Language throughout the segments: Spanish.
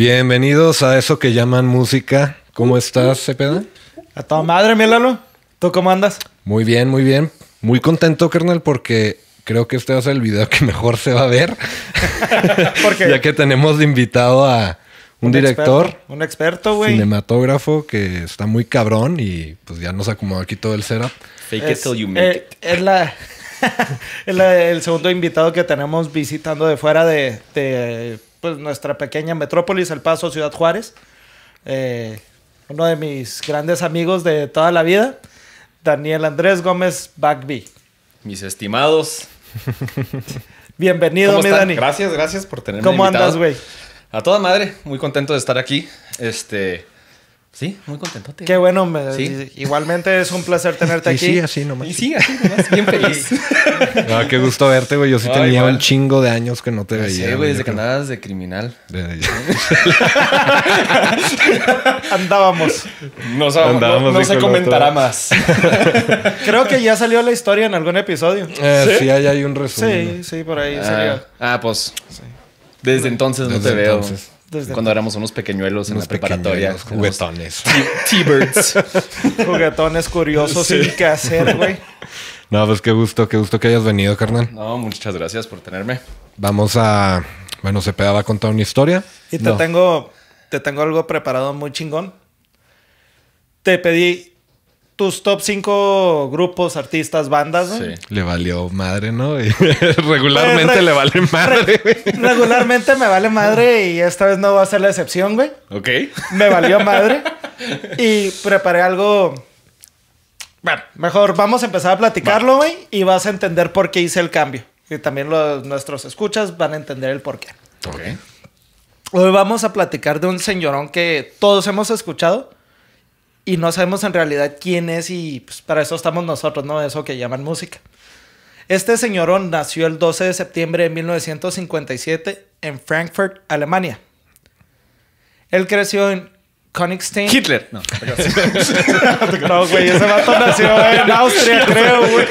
Bienvenidos a eso que llaman música. ¿Cómo estás, Cepeda? A toda madre, mi ¿Tú cómo andas? Muy bien, muy bien. Muy contento, Kernel porque creo que este va a ser el video que mejor se va a ver. ya que tenemos de invitado a un, director. un experto, güey. Cinematógrafo que está muy cabrón y pues ya nos acomodó aquí todo el setup. Fake it till you make eh, it. Es la... el, segundo invitado que tenemos visitando de fuera de pues nuestra pequeña metrópolis, El Paso, Ciudad Juárez. Eh, uno de mis grandes amigos de toda la vida, Daniel Andrés Gómez Bagby. Mis estimados. Bienvenido, mi Dani. Gracias, gracias por tenerme. ¿Cómo andas, güey? A toda madre, muy contento de estar aquí. Este, Sí, muy contento. Qué bueno, igualmente es un placer tenerte aquí. Sí, así nomás. Y sí, así nomás, bien feliz. Ah, qué gusto verte, güey. Yo sí tenía un chingo de años que no te veía. Sí, güey, desde que andabas de criminal. Andábamos. No, no, se comentará más. Creo que ya salió la historia en algún episodio. Eh, ¿Sí? ahí hay un resumen. Sí, sí, por ahí ah, salió. Ah, pues. Desde entonces no te entonces. veo. Desde Cuando éramos unos pequeñuelos en la preparatoria. Juguetones. T-Birds. juguetones curiosos y sin qué hacer, güey. No, pues qué gusto, qué gusto que hayas venido, carnal. No, muchas gracias por tenerme. Vamos a. Bueno, se pegaba a contar una historia. Y te tengo. Te tengo algo preparado muy chingón. Te pedí tus top 5 grupos, artistas, bandas. Sí. Le valió madre, ¿no? Pues, regularmente le vale madre. regularmente me vale madre y esta vez no va a ser la excepción, güey. Ok. Me valió madre. y preparé algo. Bueno, mejor vamos a empezar a platicarlo, güey, y vas a entender por qué hice el cambio. Y también los, nuestros escuchas van a entender el por qué. Ok. Hoy vamos a platicar de un señorón que todos hemos escuchado y no sabemos en realidad quién es y pues, para eso estamos nosotros, ¿no? Eso que llaman música. Este señorón nació el 12 de septiembre de 1957 en Frankfurt, Alemania. Él creció en Königstein. Hitler. No, no güey, ese vato nació en Austria, creo, güey.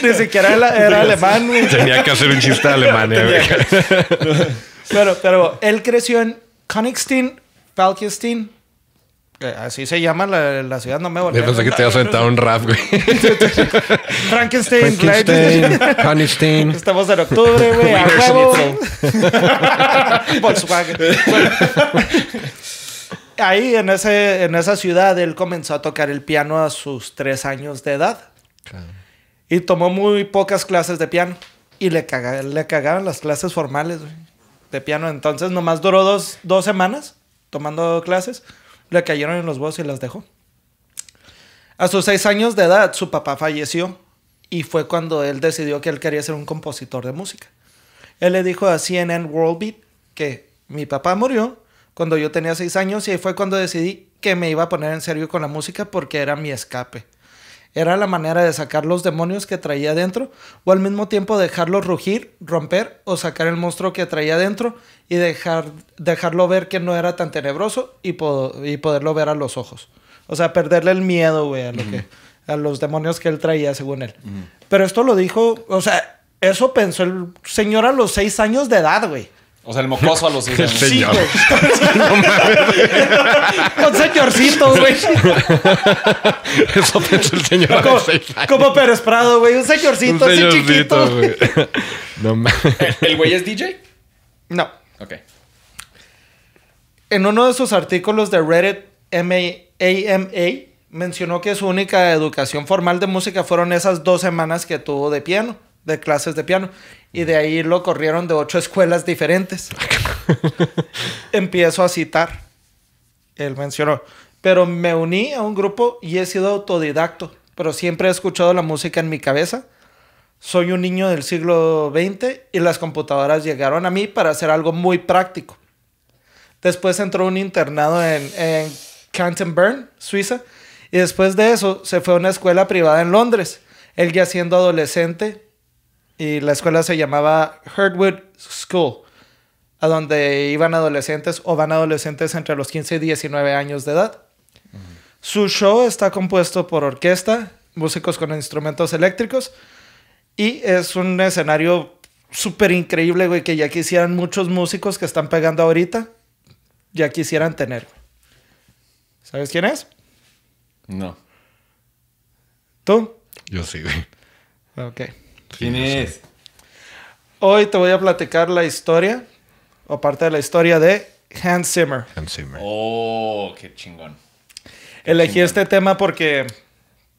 Ni siquiera era, era alemán, Tenía que hacer un chiste de Alemania, pero, pero él creció en Königstein, Falkenstein, Así se llama la, la ciudad, no me voy volver. Yo pensé que te a sentado un rap, güey. Frankenstein, Frankenstein, Frankenstein. Estamos en octubre, güey. A Volkswagen. Ahí en, ese, en esa ciudad él comenzó a tocar el piano a sus tres años de edad. Y tomó muy pocas clases de piano. Y le, cagaron las clases formales de piano. Entonces nomás duró dos, dos semanas tomando clases le cayeron en los huevos y las dejó. A sus seis años de edad, su papá falleció y fue cuando él decidió que él quería ser un compositor de música. Él le dijo a CNN World Beat que mi papá murió cuando yo tenía seis años y fue cuando decidí que me iba a poner en serio con la música porque era mi escape. Era la manera de sacar los demonios que traía dentro o al mismo tiempo dejarlo rugir, romper o sacar el monstruo que traía dentro y dejar, dejarlo ver que no era tan tenebroso y, poderlo ver a los ojos. O sea, perderle el miedo, güey, a, lo que, a los demonios que él traía, según él. Pero esto lo dijo, o sea, eso pensó el señor a los seis años de edad, güey. O sea, el mocoso a los hijos. años. Señor. señorcito, güey. Eso pensó el señor Como Pérez Prado, güey. Un señorcito, así chiquito. No mames. ¿El güey es DJ? No. Ok. En uno de sus artículos de Reddit M-A-A-M-A, mencionó que su única educación formal de música fueron esas dos semanas que tuvo de piano, de clases de piano. Y de ahí lo corrieron de ocho escuelas diferentes. Empiezo a citar. Él mencionó. Pero me uní a un grupo y he sido autodidacto. Pero siempre he escuchado la música en mi cabeza. Soy un niño del siglo XX y las computadoras llegaron a mí para hacer algo muy práctico. Después entró un internado en, en Suiza. Y después de eso se fue a una escuela privada en Londres. Él ya siendo adolescente, y la escuela se llamaba Herdwood School, a donde iban adolescentes o van adolescentes entre los 15 y 19 años de edad. Su show está compuesto por orquesta, músicos con instrumentos eléctricos y es un escenario súper increíble, güey, que ya quisieran muchos músicos que están pegando ahorita, ya quisieran tener. ¿Sabes quién es? No. ¿Tú? Yo sí, güey. Ok. ¿Quién Hoy te voy a platicar la historia, o parte de la historia de Hans Zimmer. Hans Zimmer. Oh, qué chingón. Elegí este tema porque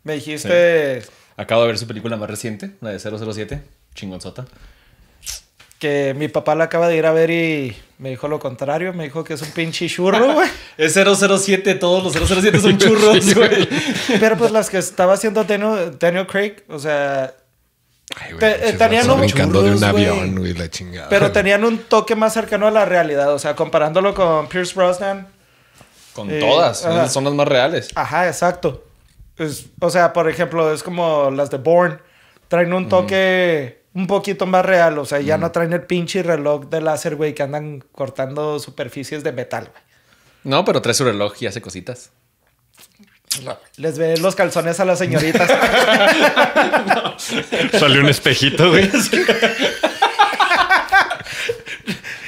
me dijiste... Acabo de ver su película más reciente, la de 007, chingonzota. Que mi papá la acaba de ir a ver y me dijo lo contrario. Me dijo que es un pinche churro, güey. es 007, todos los 007 son churros, güey. Pero pues las que estaba haciendo Daniel Craig, o sea, eh, tenían de un avión, Pero tenían un toque más cercano a la realidad, o sea, comparándolo con Pierce Brosnan. Con eh, todas, son las más reales. Ajá, exacto. o sea, por ejemplo, es como las de Bourne, traen un toque un poquito más real, o sea, ya no traen el pinche reloj de láser, güey, que andan cortando superficies de metal, güey. No, pero trae su reloj y hace cositas. Les ve los calzones a las señoritas. Salió un espejito, güey.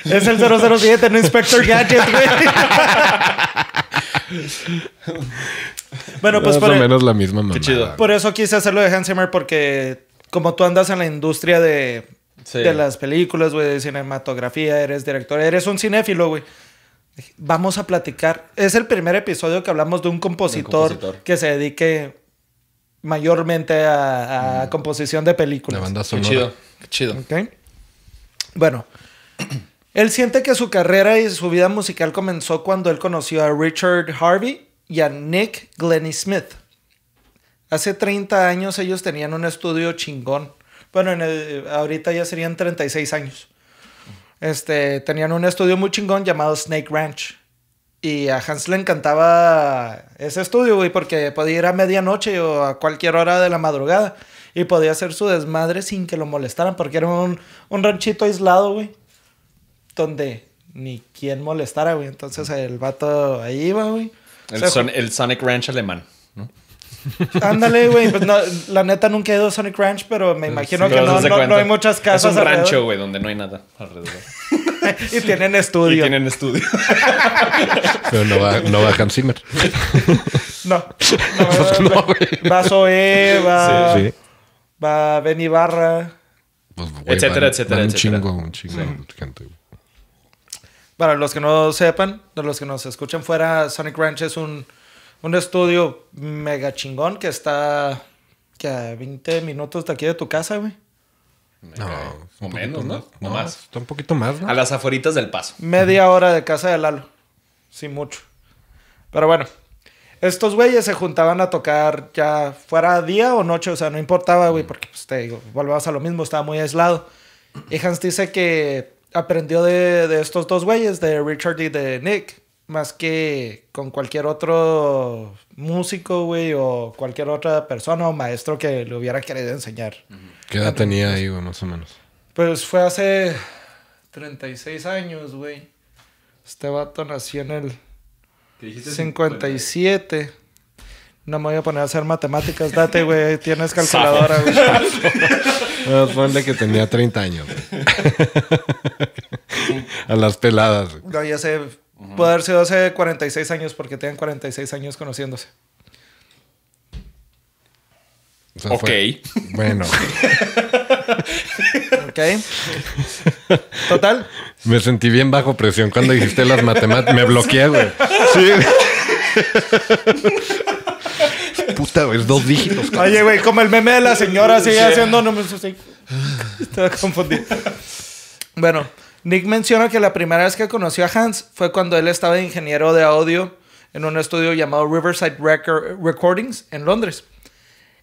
es el 007, no Inspector Gadget, güey. bueno, pues por... lo e- menos la misma Por eso quise hacerlo de Hans Zimmer porque como tú andas en la industria de, de las películas, güey, de cinematografía, eres director, eres un cinéfilo, güey vamos a platicar. Es el primer episodio que hablamos de un compositor, que se dedique mayormente a, mm. composición de películas. Me banda sonora. Qué chido. chido. Bueno, él siente que su carrera y su vida musical comenzó cuando él conoció a Richard Harvey y a Nick Glennie Smith. Hace 30 años ellos tenían un estudio chingón. Bueno, ahorita ya serían 36 años. Este, tenían un estudio muy chingón llamado Snake Ranch. Y a Hans le encantaba ese estudio, güey, porque podía ir a medianoche o a cualquier hora de la madrugada. Y podía hacer su desmadre sin que lo molestaran, porque era un, ranchito aislado, güey. Donde ni quien molestara, güey. Entonces el vato ahí iba, güey. el Sonic Ranch alemán. Ándale, güey. Pues no, la neta nunca he ido a Sonic Ranch, pero me imagino que no, no, hay muchas casas. Es un rancho, güey, donde no hay nada alrededor. y tienen estudio. tienen estudio. pero no va, no va Hans Zimmer. no. va, va Zoe, va. Va Benny Barra. Pues, etcétera, etcétera, un chingo, un chingo gente, Para los que no sepan, De los que nos escuchan fuera, Sonic Ranch es un un estudio mega chingón que está que a 20 minutos de aquí de tu casa, güey. No, eh, o menos, ¿no? ¿no? más. Está un poquito más, ¿no? A las aforitas del paso. Media hora de casa de Lalo. Sí, mucho. Pero bueno, estos güeyes se juntaban a tocar ya fuera día o noche, o sea, no importaba, güey, porque pues, te digo, volvabas a lo mismo, estaba muy aislado. Y Hans dice que aprendió de, de estos dos güeyes, de Richard y de Nick, más que con cualquier otro músico, güey, o cualquier otra persona o maestro que le hubiera querido enseñar. ¿Qué edad tenía ahí, pues, güey, más o menos? Pues fue hace 36 años, güey. Este vato nació en el 57. No me voy a poner a hacer matemáticas, date, güey, tienes calculadora, güey. no, que tenía 30 años, a las peladas, No, ya sé Puede haber sido hace 46 años porque tengan 46 años conociéndose. ok. Bueno. ok. Total. Me sentí bien bajo presión cuando dijiste las matemáticas. Me bloqueé, güey. Sí. Puta, güey, es dos dígitos. Oye, güey, como el meme de la señora sigue haciendo números así. Estaba confundido. Bueno, Nick menciona que la primera vez que conoció a Hans fue cuando él estaba ingeniero de audio en un estudio llamado Riverside Recordings en Londres.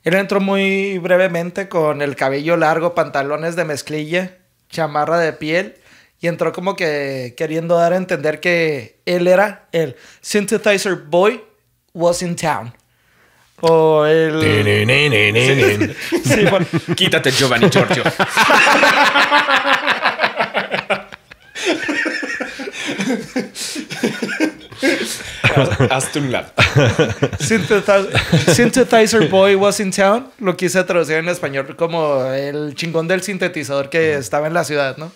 Él entró muy brevemente con el cabello largo, pantalones de mezclilla, chamarra de piel y entró como que queriendo dar a entender que él era el synthesizer boy was in town. O el... Quítate, Giovanni Giorgio un Synthetizer Boy was in town. Lo quise traducir en español como el chingón del sintetizador que estaba en la ciudad, ¿no?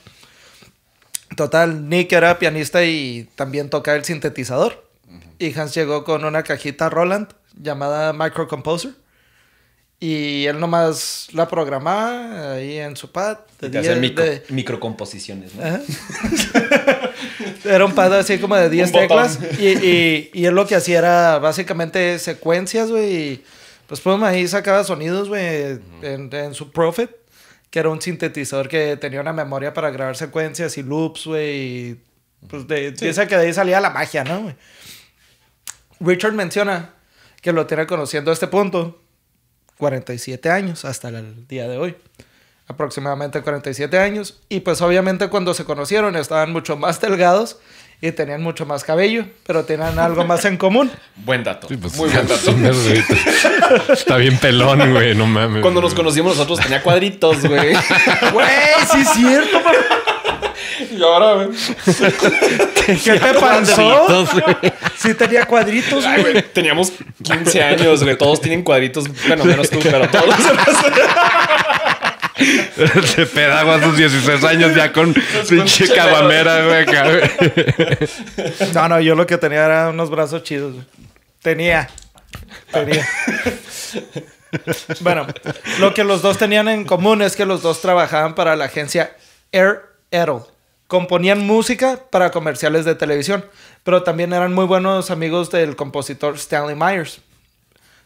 Total, Nick era pianista y también tocaba el sintetizador. Y Hans llegó con una cajita Roland llamada Micro Composer y él nomás la programaba ahí en su pad. y microcomposiciones, ¿no? era un pad así como de 10 teclas. Y, y, él lo que hacía era básicamente secuencias, güey. Pues, pues ahí sacaba sonidos, güey, en, su Prophet, que era un sintetizador que tenía una memoria para grabar secuencias y loops, güey. Pues de, que de ahí salía la magia, ¿no, Richard menciona que lo tiene conociendo a este punto 47 años hasta el día de hoy. Aproximadamente 47 años. Y pues obviamente cuando se conocieron estaban mucho más delgados y tenían mucho más cabello, pero tenían algo más en común. Buen dato. Pues, Muy buen dato. Está bien pelón, güey, no mames. Cuando nos conocimos nosotros tenía cuadritos, güey. Güey, sí es cierto, y ahora, güey. ¿Qué, te pasó? sí tenía cuadritos, güey. Teníamos 15 años, güey. Todos tienen cuadritos. Bueno, menos tú, pero todos. Se pedago a sus 16 años ya con pinche cabamera, güey. No, no, yo lo que tenía era unos brazos chidos, Tenía. Tenía. Bueno, lo que los dos tenían en común es que los dos trabajaban para la agencia Air Edel componían música para comerciales de televisión, pero también eran muy buenos amigos del compositor Stanley Myers.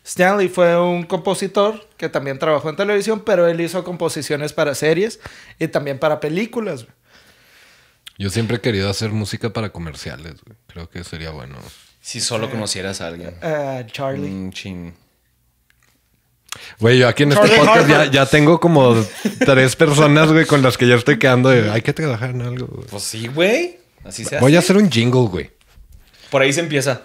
Stanley fue un compositor que también trabajó en televisión, pero él hizo composiciones para series y también para películas. Yo siempre he querido hacer música para comerciales, creo que sería bueno. Si solo conocieras a alguien. Eh, Charlie. Mm, Güey, yo aquí en este podcast ya, tengo como tres personas, güey, con las que ya estoy quedando. Hay que trabajar en algo. Pues sí, güey. Así se Voy a hacer un jingle, güey. Por ahí se empieza.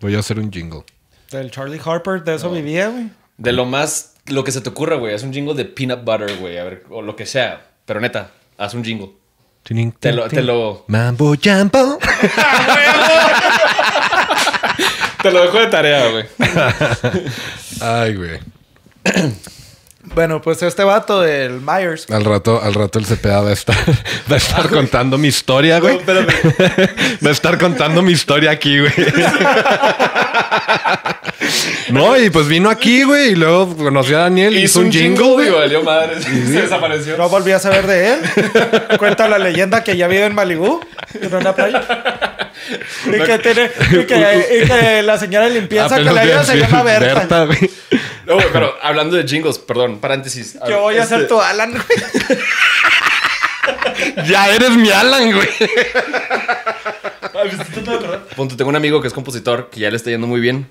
Voy a hacer un jingle. Del Charlie Harper, de eso vivía, güey. De lo más, lo que se te ocurra, güey. Haz un jingle de peanut butter, güey. A ver, o lo que sea. Pero neta, haz un jingle. te lo, te lo. Mambo jambo. te lo dejo de tarea, güey. Ay, güey. Bueno, pues este vato del Myers. Al rato, al rato el CPA va a estar, va a estar contando mi historia, güey. va a estar contando mi historia aquí, güey. no, y pues vino aquí, güey, y luego conoció a Daniel, y hizo un, jingle, y valió madre, se desapareció. No volví a saber de él. Cuenta la leyenda que ya vive en Malibú, en una playa. Y que, tiene, que, la señora de limpieza que la ayuda se llama Berta. no, pero hablando de jingles, perdón, paréntesis. Yo voy a ser este- tu Alan, ya eres mi Alan, güey. Ah, Punto, tengo un amigo que es compositor que ya le está yendo muy bien.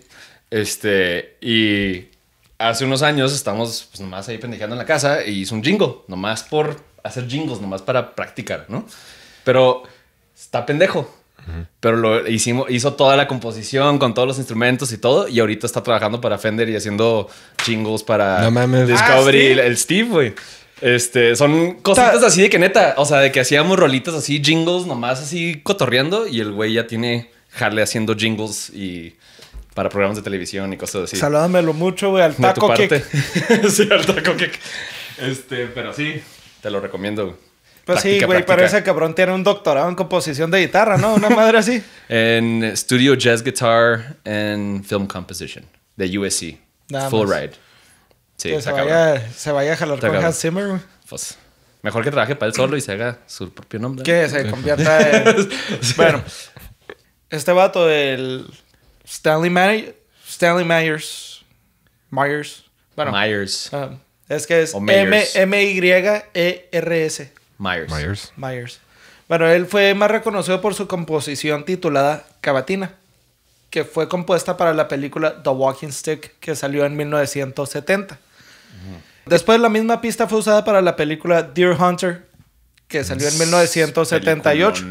Este, y hace unos años estamos pues, nomás ahí pendejando en la casa y es hizo un jingle, nomás por hacer jingles, nomás para practicar, ¿no? Pero está pendejo. Pero lo hicimos, hizo toda la composición con todos los instrumentos y todo. Y ahorita está trabajando para Fender y haciendo jingles para Discovery, ah, el Steve, güey. Este, son cositas así de que neta, o sea, de que hacíamos rolitas así, jingles nomás así cotorreando y el güey ya tiene Harley haciendo jingles y para programas de televisión y cosas así. Saludamelo mucho, güey, al taco que... sí, al taco que... Este, pero sí, te lo recomiendo. Pues sí, güey, Parece que cabrón tiene un doctorado en composición de guitarra, ¿no? Una madre así. en Studio Jazz Guitar and Film Composition de USC. Full ride. Sí, se vaya, se vaya, a jalar con Hans Zimmer, pues, mejor que trabaje para él solo y se haga su propio nombre. Que se convierta en. bueno, este vato, el Stanley, May Stanley Myers. Myers. Bueno, Myers. Ah, es que es M-Y-E-R-S. E Myers. Myers. Myers. Bueno, él fue más reconocido por su composición titulada Cavatina, que fue compuesta para la película The Walking Stick, que salió en 1970. Después la misma pista fue usada para la película Deer Hunter, que salió en 1978.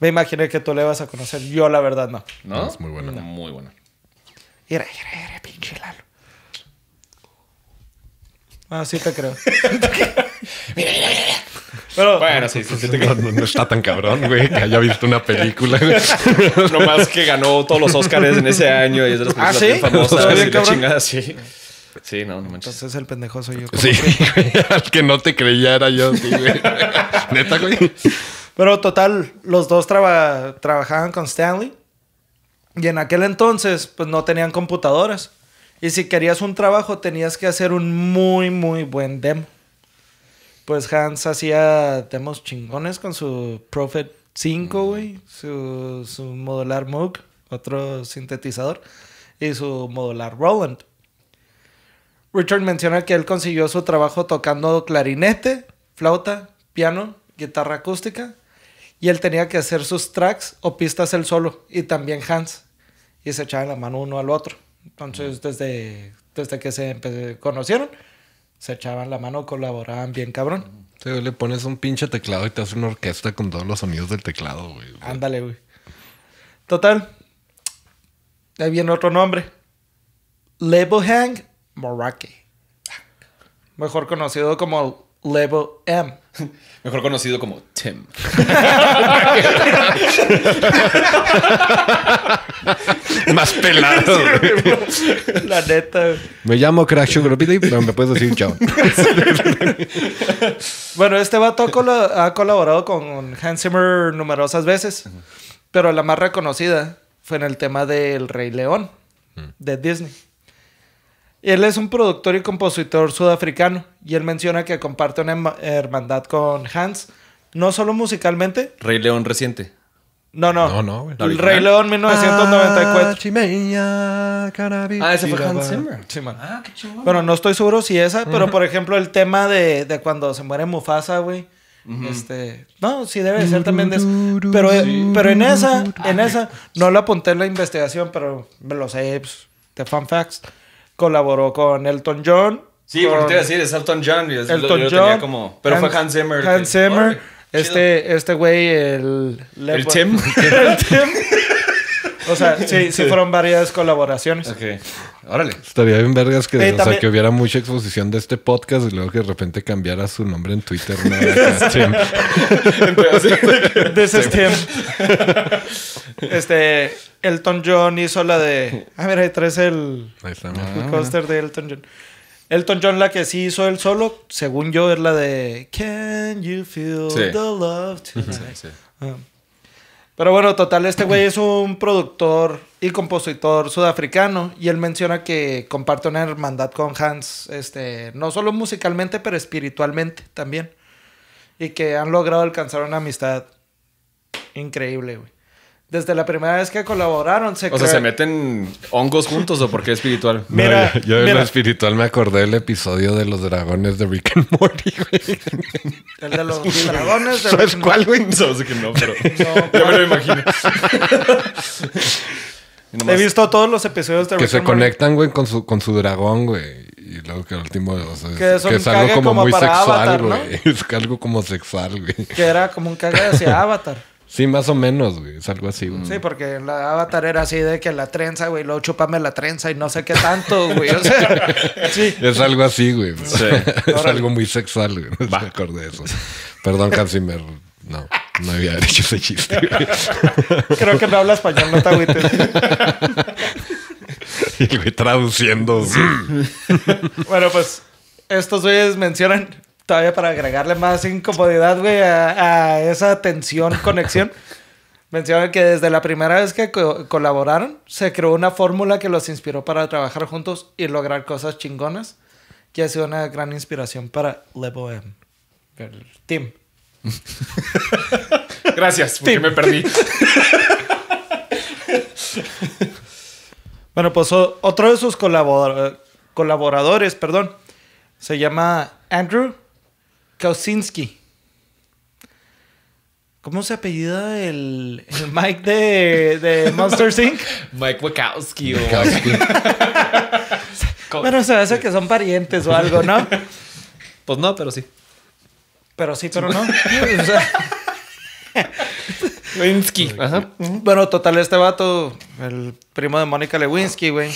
Me imaginé que tú le vas a conocer. Yo, la verdad, no. ¿No? Es muy buena. Muy buena. mira, pinche Lalo. Ah, sí te creo. mira, Pero, bueno, sí, sí, No, está tan cabrón, güey, que haya visto una película. no más que ganó todos los Oscars en ese año y es de las ¿Ah, películas ¿Ah, ¿sí? famosas. Bien, sí. Sí, no, no manches. Entonces el pendejo soy yo. Sí, güey, al que no te creyera era yo, güey. Neta, güey. Pero total, los dos trabajaban con Stanley. Y en aquel entonces, pues no tenían computadoras. Y si querías un trabajo, tenías que hacer un muy, muy buen demo. Pues Hans hacía demos chingones con su Prophet 5, mm. Su, modular Moog, otro sintetizador. Y su modular Roland. Richard menciona que él consiguió su trabajo tocando clarinete, flauta, piano, guitarra acústica. Y él tenía que hacer sus tracks o pistas el solo. Y también Hans. Y se echaban la mano uno al otro. Entonces, desde, desde que se conocieron, se echaban la mano, colaboraban bien cabrón. Sí, le pones un pinche teclado y te hace una orquesta con todos los sonidos del teclado, güey. Ándale, güey. Total. Ahí viene otro nombre. Lebohang Morake. Mejor conocido como Level M. Mejor conocido como Tim. Más pelado. La neta. Me llamo Crack Sugar pero me puedes decir chao. bueno, este vato ha colaborado con Hans Zimmer numerosas veces, pero la más reconocida fue en el tema del Rey León mm. de Disney. Él es un productor y compositor sudafricano y él menciona que comparte una hermandad con Hans, no solo musicalmente. Rey León reciente. No, no. El Rey León 1994. Ah, ah ese fue Hans Zimmer. Ah, bueno, no estoy seguro si esa, pero por ejemplo el tema de, cuando se muere Mufasa, güey. Este, no, sí debe ser también de eso. Pero, eh, pero en esa, en esa, no lo apunté en la investigación, pero me lo sé pues, de fun facts colaboró con Elton John. Sí, porque te iba a decir, es Elton John. Elton John. como, pero fue Hans Zimmer. Hans Zimmer. este, este güey, el... El Tim. el Tim. o sea, sí, sí, sí, fueron varias colaboraciones. Ok. Órale. Estaría bien vergas que, eh, o sea, que hubiera mucha exposición de este podcast y luego que de repente cambiara su nombre en Twitter. ¿no? This is Tim. este, Elton John hizo la de... Ah, mira, ahí traes el, ahí el de Elton John. Elton John, la que sí hizo el solo, según yo, es la de Can You Feel the Love Tonight? Sí, sí. Ah. Pero bueno, total, este güey es un productor y compositor sudafricano y él menciona que comparte una hermandad con Hans, este, no solo musicalmente, pero espiritualmente también. Y que han logrado alcanzar una amistad increíble, güey desde la primera vez que colaboraron. Se o sea, ¿se meten hongos juntos o por qué espiritual? Mira, yo, de lo espiritual me acordé del episodio de los dragones de Rick and Morty, güey. El de los dragones de ¿Sabes Rick cuál, güey? No, sé que no, pero ya me lo imagino. He visto todos los episodios de Rick Que se conectan, güey, con su, con su dragón, güey. Y luego que el último, o sea, que, es, algo como, muy sexual, güey. Es algo como sexual, güey. Que era como un de hacia Avatar. Sí, más o menos, güey. Es algo así, güey. Sí, porque la avatar era así de que la trenza, güey, luego chupame la trenza y no sé qué tanto, güey. O sea, sí. Es algo así, güey. Sí. Es algo muy sexual, güey. Me acordé de eso. Perdón, Hansimer. No, no había dicho ese chiste, Creo que no habla español, no te Y güey traduciendo. Sí. bueno, pues estos güeyes mencionan todavía para agregarle más incomodidad, güey, a, esa tensión, conexión. Mencionan que desde la primera vez que colaboraron, se creó una fórmula que los inspiró para trabajar juntos y lograr cosas chingonas, que ha sido una gran inspiración para Lebo M. El team. Gracias, porque me perdí. bueno, pues otro de sus colaboradores, perdón, se llama Andrew Kaczynski. ¿Cómo se apellida el, Mike de, de Monsters Inc? Mike Wachowski. O... bueno, se hace que son parientes o algo, ¿no? Pues no, pero sí. Pero sí, pero no. Lewinsky. Bueno, total, este vato, el primo de Mónica Lewinsky, güey.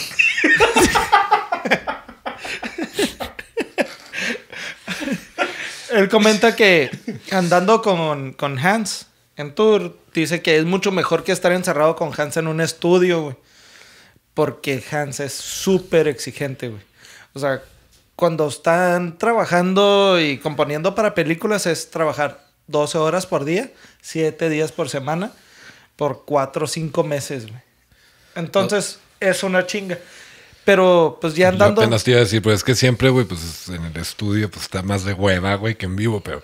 él comenta que andando con, Hans en tour, dice que es mucho mejor que estar encerrado con Hans en un estudio, güey. Porque Hans es súper exigente, güey. O sea, cuando están trabajando y componiendo para películas es trabajar 12 horas por día, 7 días por semana, por 4 o 5 meses, güey. Entonces, es una chinga. Pero pues ya andando. apenas te iba a decir, pues es que siempre, güey, pues en el estudio, pues está más de hueva, güey, que en vivo, pero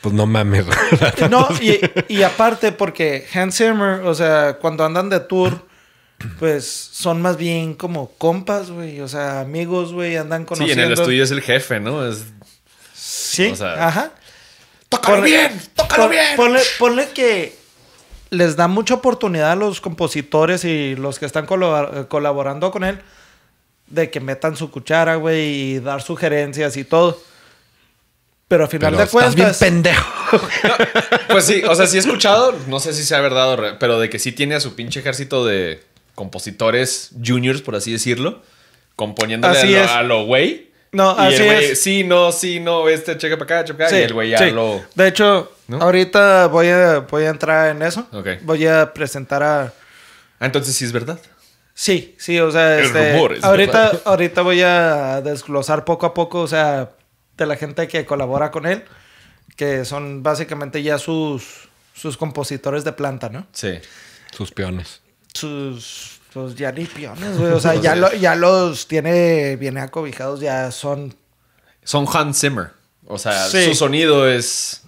pues no mames, No, y, aparte, porque Hans Zimmer, o sea, cuando andan de tour, pues son más bien como compas, güey, o sea, amigos, güey, andan conociendo. Sí, en el estudio es el jefe, ¿no? Sí, ajá. ¡Tócalo bien! ¡Tócalo bien! ponle que les da mucha oportunidad a los compositores y los que están colaborando con él de que metan su cuchara, güey, y dar sugerencias y todo. Pero al final de cuentas. bien pendejo. pues sí, o sea, sí he escuchado, no sé si sea verdad o pero de que sí tiene a su pinche ejército de compositores juniors, por así decirlo, componiéndole así a lo güey. No, y así el es. Sí, no, sí, no, este, checa para acá, checa acá. y el güey ya De hecho, ahorita voy a, voy a entrar en eso. Voy a presentar a. Ah, entonces sí es verdad. Sí, sí, o sea, este, ahorita, ahorita voy a desglosar poco a poco, o sea, de la gente que colabora con él, que son básicamente ya sus, sus compositores de planta, ¿no? Sí, sus peones. Sus, pues, ya ni peones, o sea, ya, ya los tiene viene acobijados, ya son... Son Hans Zimmer, o sea, su sonido es...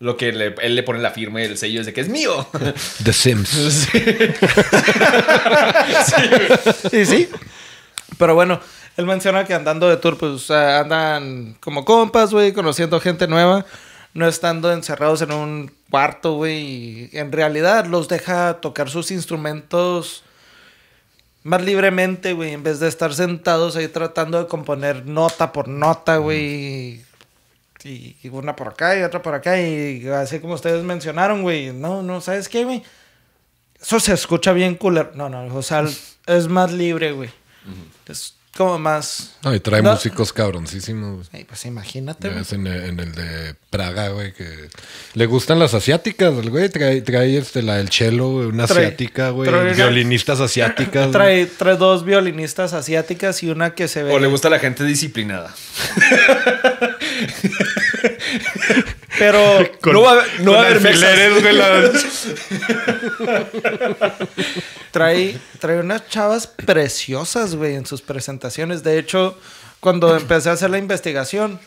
Lo que le, él le pone la firma y el sello es de que es mío. The Sims. Sí. sí. sí. Pero bueno, él menciona que andando de tour, pues andan como compas, güey, conociendo gente nueva, no estando encerrados en un cuarto, güey. En realidad los deja tocar sus instrumentos más libremente, güey, en vez de estar sentados ahí tratando de componer nota por nota, güey. Mm. Y, una por acá y otra por acá. Y así como ustedes mencionaron, güey. No, no, ¿sabes qué, güey? Eso se escucha bien cooler. No, no, o sea, es más libre, güey más. No, y trae músicos cabroncísimos. pues imagínate. en, el, de Praga, güey, que le gustan las asiáticas, güey. Trae, trae este, la del chelo, una asiática, güey. violinistas asiáticas. Trae, trae, dos violinistas asiáticas y una que se ve. O le gusta la gente disciplinada. Pero no va, a haber mexas. trae, unas chavas preciosas, güey, en sus presentaciones. De hecho, cuando empecé a hacer la investigación,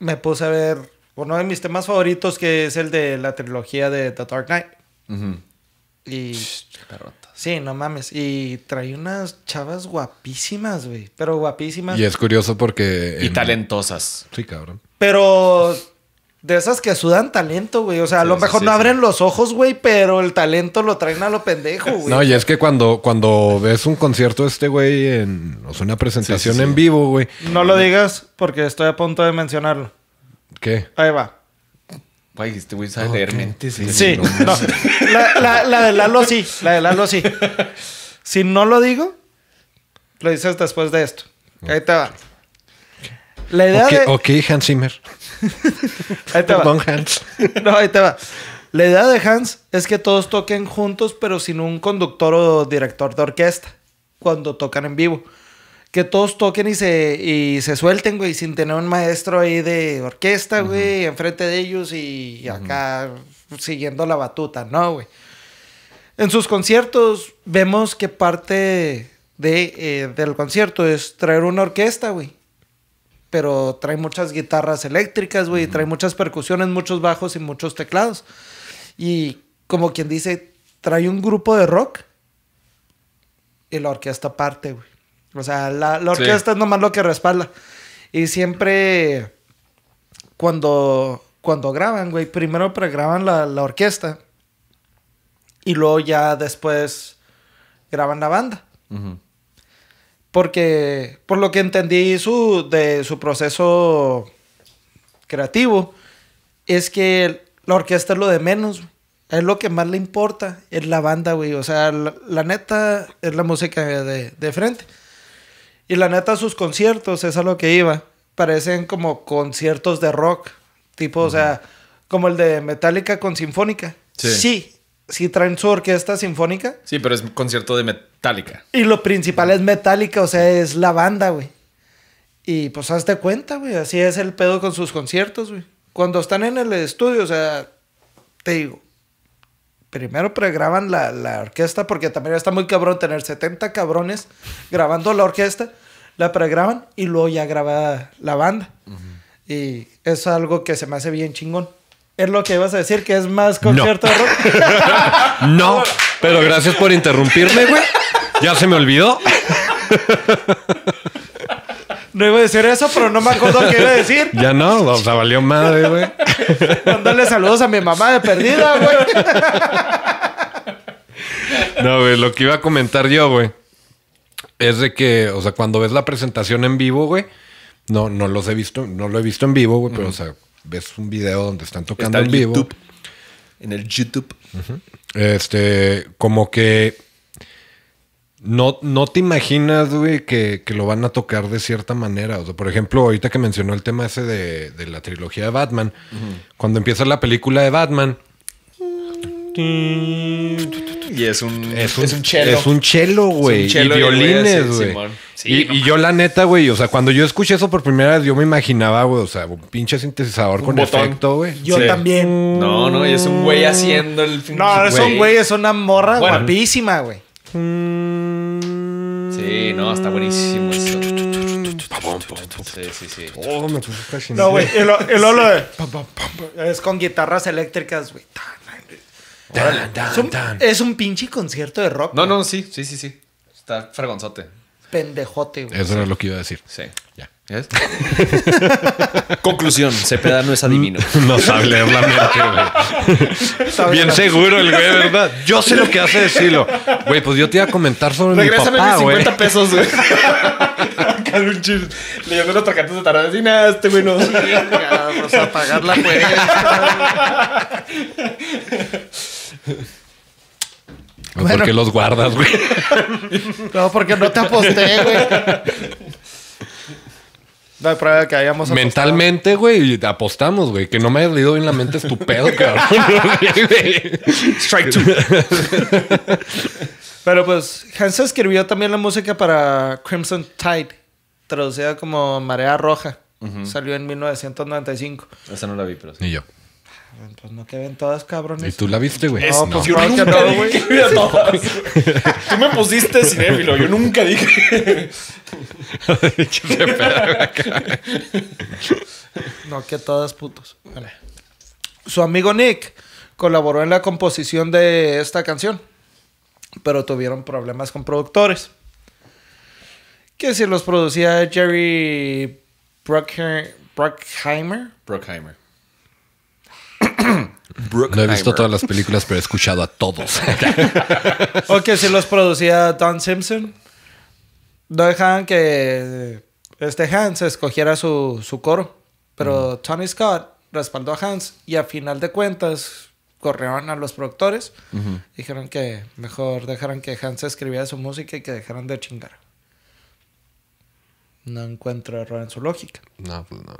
me puse a ver uno de mis temas favoritos, que es el de la trilogía de The Dark Knight. Y. Sí, no mames. Y trae unas chavas guapísimas, güey. Pero guapísimas. Y es curioso porque. Y talentosas. Sí, cabrón. Pero de esas que sudan talento, güey. O sea, a lo mejor no abren los ojos, güey, pero el talento lo traen a lo pendejo, güey. No, y es que cuando, cuando ves un concierto este güey en. O una presentación en vivo, güey. No lo digas porque estoy a punto de mencionarlo. ¿Qué? Ahí va. Güey, este güey sabe leer mentes. Sí, La, la de Lalo sí. La de Lalo sí. Si no lo digo, lo dices después de esto. Ahí te va. La idea Ok, Hans Zimmer ahí te va. Hans. no, ahí te va. La idea de Hans es que todos toquen juntos, pero sin un conductor o director de orquesta, cuando tocan en vivo. Que todos toquen y se, se suelten, güey, sin tener un maestro ahí de orquesta, güey, enfrente de ellos y acá siguiendo la batuta, ¿no, güey? En sus conciertos vemos que parte de, eh, del concierto es traer una orquesta, güey pero trae muchas guitarras eléctricas, güey, trae muchas percusiones, muchos bajos y muchos teclados. Y como quien dice, trae un grupo de rock y la orquesta parte, güey. O sea, la, la orquesta es nomás lo que respalda. Y siempre cuando, cuando graban, güey, primero pregraban la, la orquesta y luego ya después graban la banda. Porque, por lo que entendí su, de su proceso creativo, es que la orquesta es lo de menos. Es lo que más le importa, es la banda, güey. O sea, la, neta es la música de, frente. Y la neta, sus conciertos, es a lo que iba. Parecen como conciertos de rock. Tipo, o sea, como el de Metallica con Sinfónica. Sí. sí sí traen su orquesta sinfónica. Sí, pero es concierto de Metallica. Y lo principal es Metallica, o sea, es la banda, güey. Y pues hazte cuenta, güey, así es el pedo con sus conciertos, güey. Cuando están en el estudio, o sea, te digo, primero pregraban la, la orquesta porque también está muy cabrón tener 70 cabrones grabando la orquesta, la pregraban y luego ya graba la banda. Y es algo que se me hace bien chingón. Es lo que ibas a decir, que es más concierto no. de rock. no, pero gracias por interrumpirme, güey. Ya se me olvidó. No iba a decir eso, pero no me acuerdo qué iba a decir. Ya no, o sea, valió madre, güey. Mandarle saludos a mi mamá de perdida, güey. No, güey, lo que iba a comentar yo, güey, es de que, o sea, cuando ves la presentación en vivo, güey, no, no los he visto, no lo he visto en vivo, güey, pero, o sea, ves un video donde están tocando Está en vivo. YouTube, en el YouTube. Este, como que no, no te imaginas, güey, que, lo van a tocar de cierta manera. por ejemplo, ahorita que mencionó el tema ese de, la trilogía de Batman, cuando empieza la película de Batman, y es un, es un, es un chelo. Es un chelo, güey. Y violines, güey. y, yo, la neta, güey, o sea, cuando yo escuché eso por primera vez, yo me imaginaba, güey, o sea, un pinche sintetizador con efecto, güey. Yo también. No, no, y es un güey haciendo el. No, es un güey. es una morra guapísima, güey. Sí, no, está buenísimo Sí, sí, sí. Oh, me puse casi. No, güey, el, holo de... Es con guitarras eléctricas, güey es, un, pinche concierto de rock. No, no, sí, sí, sí, sí. Está fregonzote. Pendejote, güey. Eso era lo que iba a decir. Sí. Ya. Conclusión, Cepeda no es adivino. No sabe leer la mente, güey. Bien seguro el güey, ¿verdad? Yo sé lo que hace decirlo. Güey, pues yo te iba a comentar sobre Regrésame mi papá, mis 50 güey. pesos, güey. Leyendo los tracantes de tarde ah, este güey no. Vamos a pagar la cuenta. ¿Por qué los guardas, güey? no, porque no te aposté, güey. No hay prueba que hayamos apostado. Mentalmente, güey, apostamos, güey. Que no me haya leído bien la mente estupendo, cabrón. Pero pues, Hans escribió también la música para Crimson Tide, traducida como Marea Roja. Salió en 1995. Esa no la vi, pero sí. Ni yo. Pues, pues no que ven todas, cabrones. ¿Y tú la viste, güey? No, pues yo nunca no, güey. tú me pusiste cinéfilo, yo nunca dije. no que todas putos. Su amigo Nick colaboró en la composición de esta canción, pero tuvieron problemas con productores. Que si los producía Jerry Bruckheimer. Bruckheimer no he visto todas las películas, pero he escuchado a todos. o que si los producía Don Simpson. No dejaban que eh, este Hans escogiera su, coro. Pero mm. Tony Scott respaldó a Hans y a final de cuentas corrieron a los productores. Dijeron que mejor dejaran que Hans escribiera su música y que dejaran de chingar. No encuentro error en su lógica. No, pues no.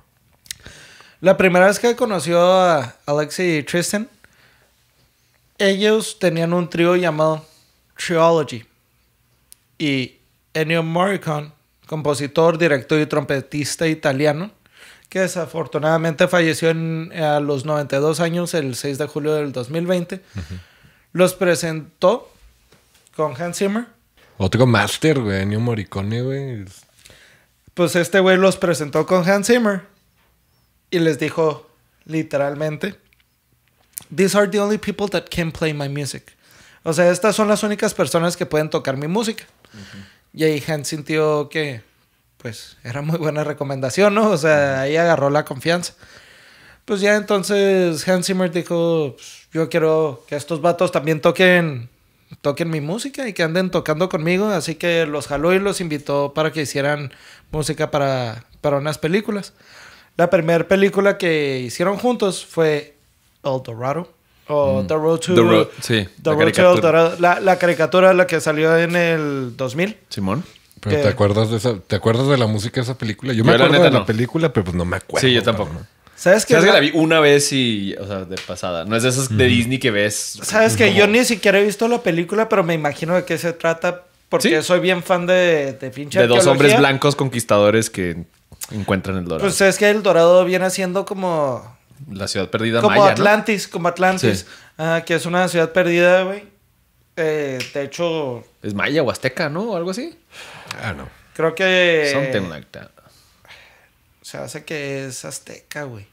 La primera vez que conoció a Alexi y Tristan, ellos tenían un trío llamado Trilogy Y Ennio Morricone, compositor, director y trompetista italiano, que desafortunadamente falleció a los 92 años el 6 de julio del 2020, los presentó con Hans Zimmer. Otro máster, güey, Ennio Morricone, güey. Pues este güey los presentó con Hans Zimmer y les dijo literalmente, These are the only people that can play my music. O sea, estas son las únicas personas que pueden tocar mi música. Y ahí Hans sintió que, pues, era muy buena recomendación, ¿no? O sea, ahí agarró la confianza. Pues ya entonces Hans Zimmer dijo, pues, yo quiero que estos vatos también toquen, toquen mi música y que anden tocando conmigo. Así que los jaló y los invitó para que hicieran música para, para unas películas. La primera película que hicieron juntos fue El Dorado. O mm. The Road to... The Road, caricatura. to El Dorado. La, la, caricatura la que salió en el 2000. Simón. Pero te acuerdas de esa, ¿te acuerdas de la música de esa película? Yo, me acuerdo de la película, pero pues no me acuerdo. Sí, yo tampoco. ¿Sabes que, vi una vez y, o sea, de pasada? No es de esas de Disney que ves. ¿Sabes que Yo ni siquiera he visto la película, pero me imagino de qué se trata porque soy bien fan de, de pinche De dos hombres blancos conquistadores que encuentran el dorado. Pues es que el dorado viene siendo como. La ciudad perdida como Atlantis, como Atlantis. Ah, que es una ciudad perdida, güey. Eh, de hecho. Es maya o azteca, ¿no? algo así. Ah, no. Creo que. Something like that. Se hace que es azteca, güey.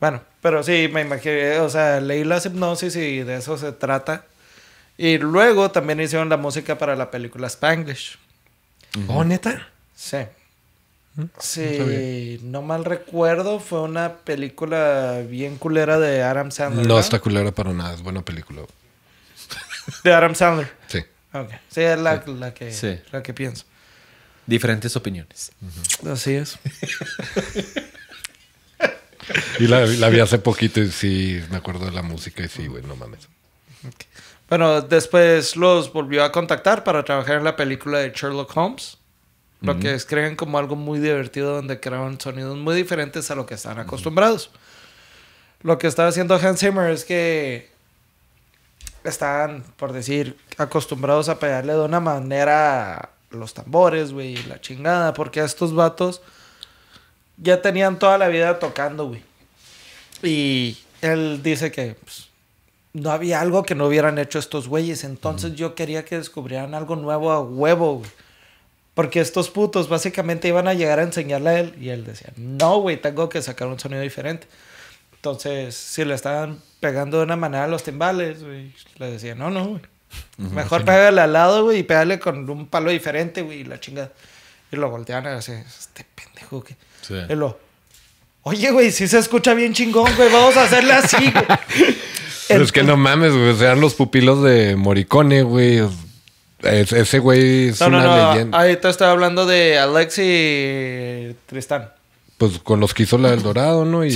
Bueno, pero sí, me imaginé, o sea, leí las hipnosis y de eso se trata. Y luego también hicieron la música para la película Spanglish. ¿Oh, neta? Sí. Sí, no, mal recuerdo, fue una película bien culera de Adam Sandler. No, está culera para nada, es buena película. ¿De Adam Sandler? Sí. Sí, es la, que, la que pienso. Diferentes opiniones. Así es. y la, vi hace poquito y sí, me acuerdo de la música y sí, güey, no mames. Bueno, después los volvió a contactar para trabajar en la película de Sherlock Holmes. Lo que crean como algo muy divertido donde crean sonidos muy diferentes a lo que están acostumbrados. Lo que estaba haciendo Hans Zimmer es que están, por decir, acostumbrados a pegarle de una manera los tambores, güey, la chingada, porque a estos vatos ya tenían toda la vida tocando, güey. Y él dice que pues, no había algo que no hubieran hecho estos güeyes, entonces yo quería que descubrieran algo nuevo a huevo, güey. Porque estos putos básicamente iban a llegar a enseñarle a él y él decía, no, güey, tengo que sacar un sonido diferente. Entonces, si le estaban pegando de una manera a los timbales, güey, le decía, no, no, güey. Mejor pégale al lado, güey, y pégale con un palo diferente, güey, y la chingada. Y lo voltean así, este pendejo que... lo, oye, güey, si se escucha bien chingón, güey, vamos a hacerle así, Pero es que no mames, güey. sean los pupilos de Moricone, güey ese güey es una no, no. estaba hablando de Alex y Tristán. Pues con los que hizo la del Dorado, ¿no? Y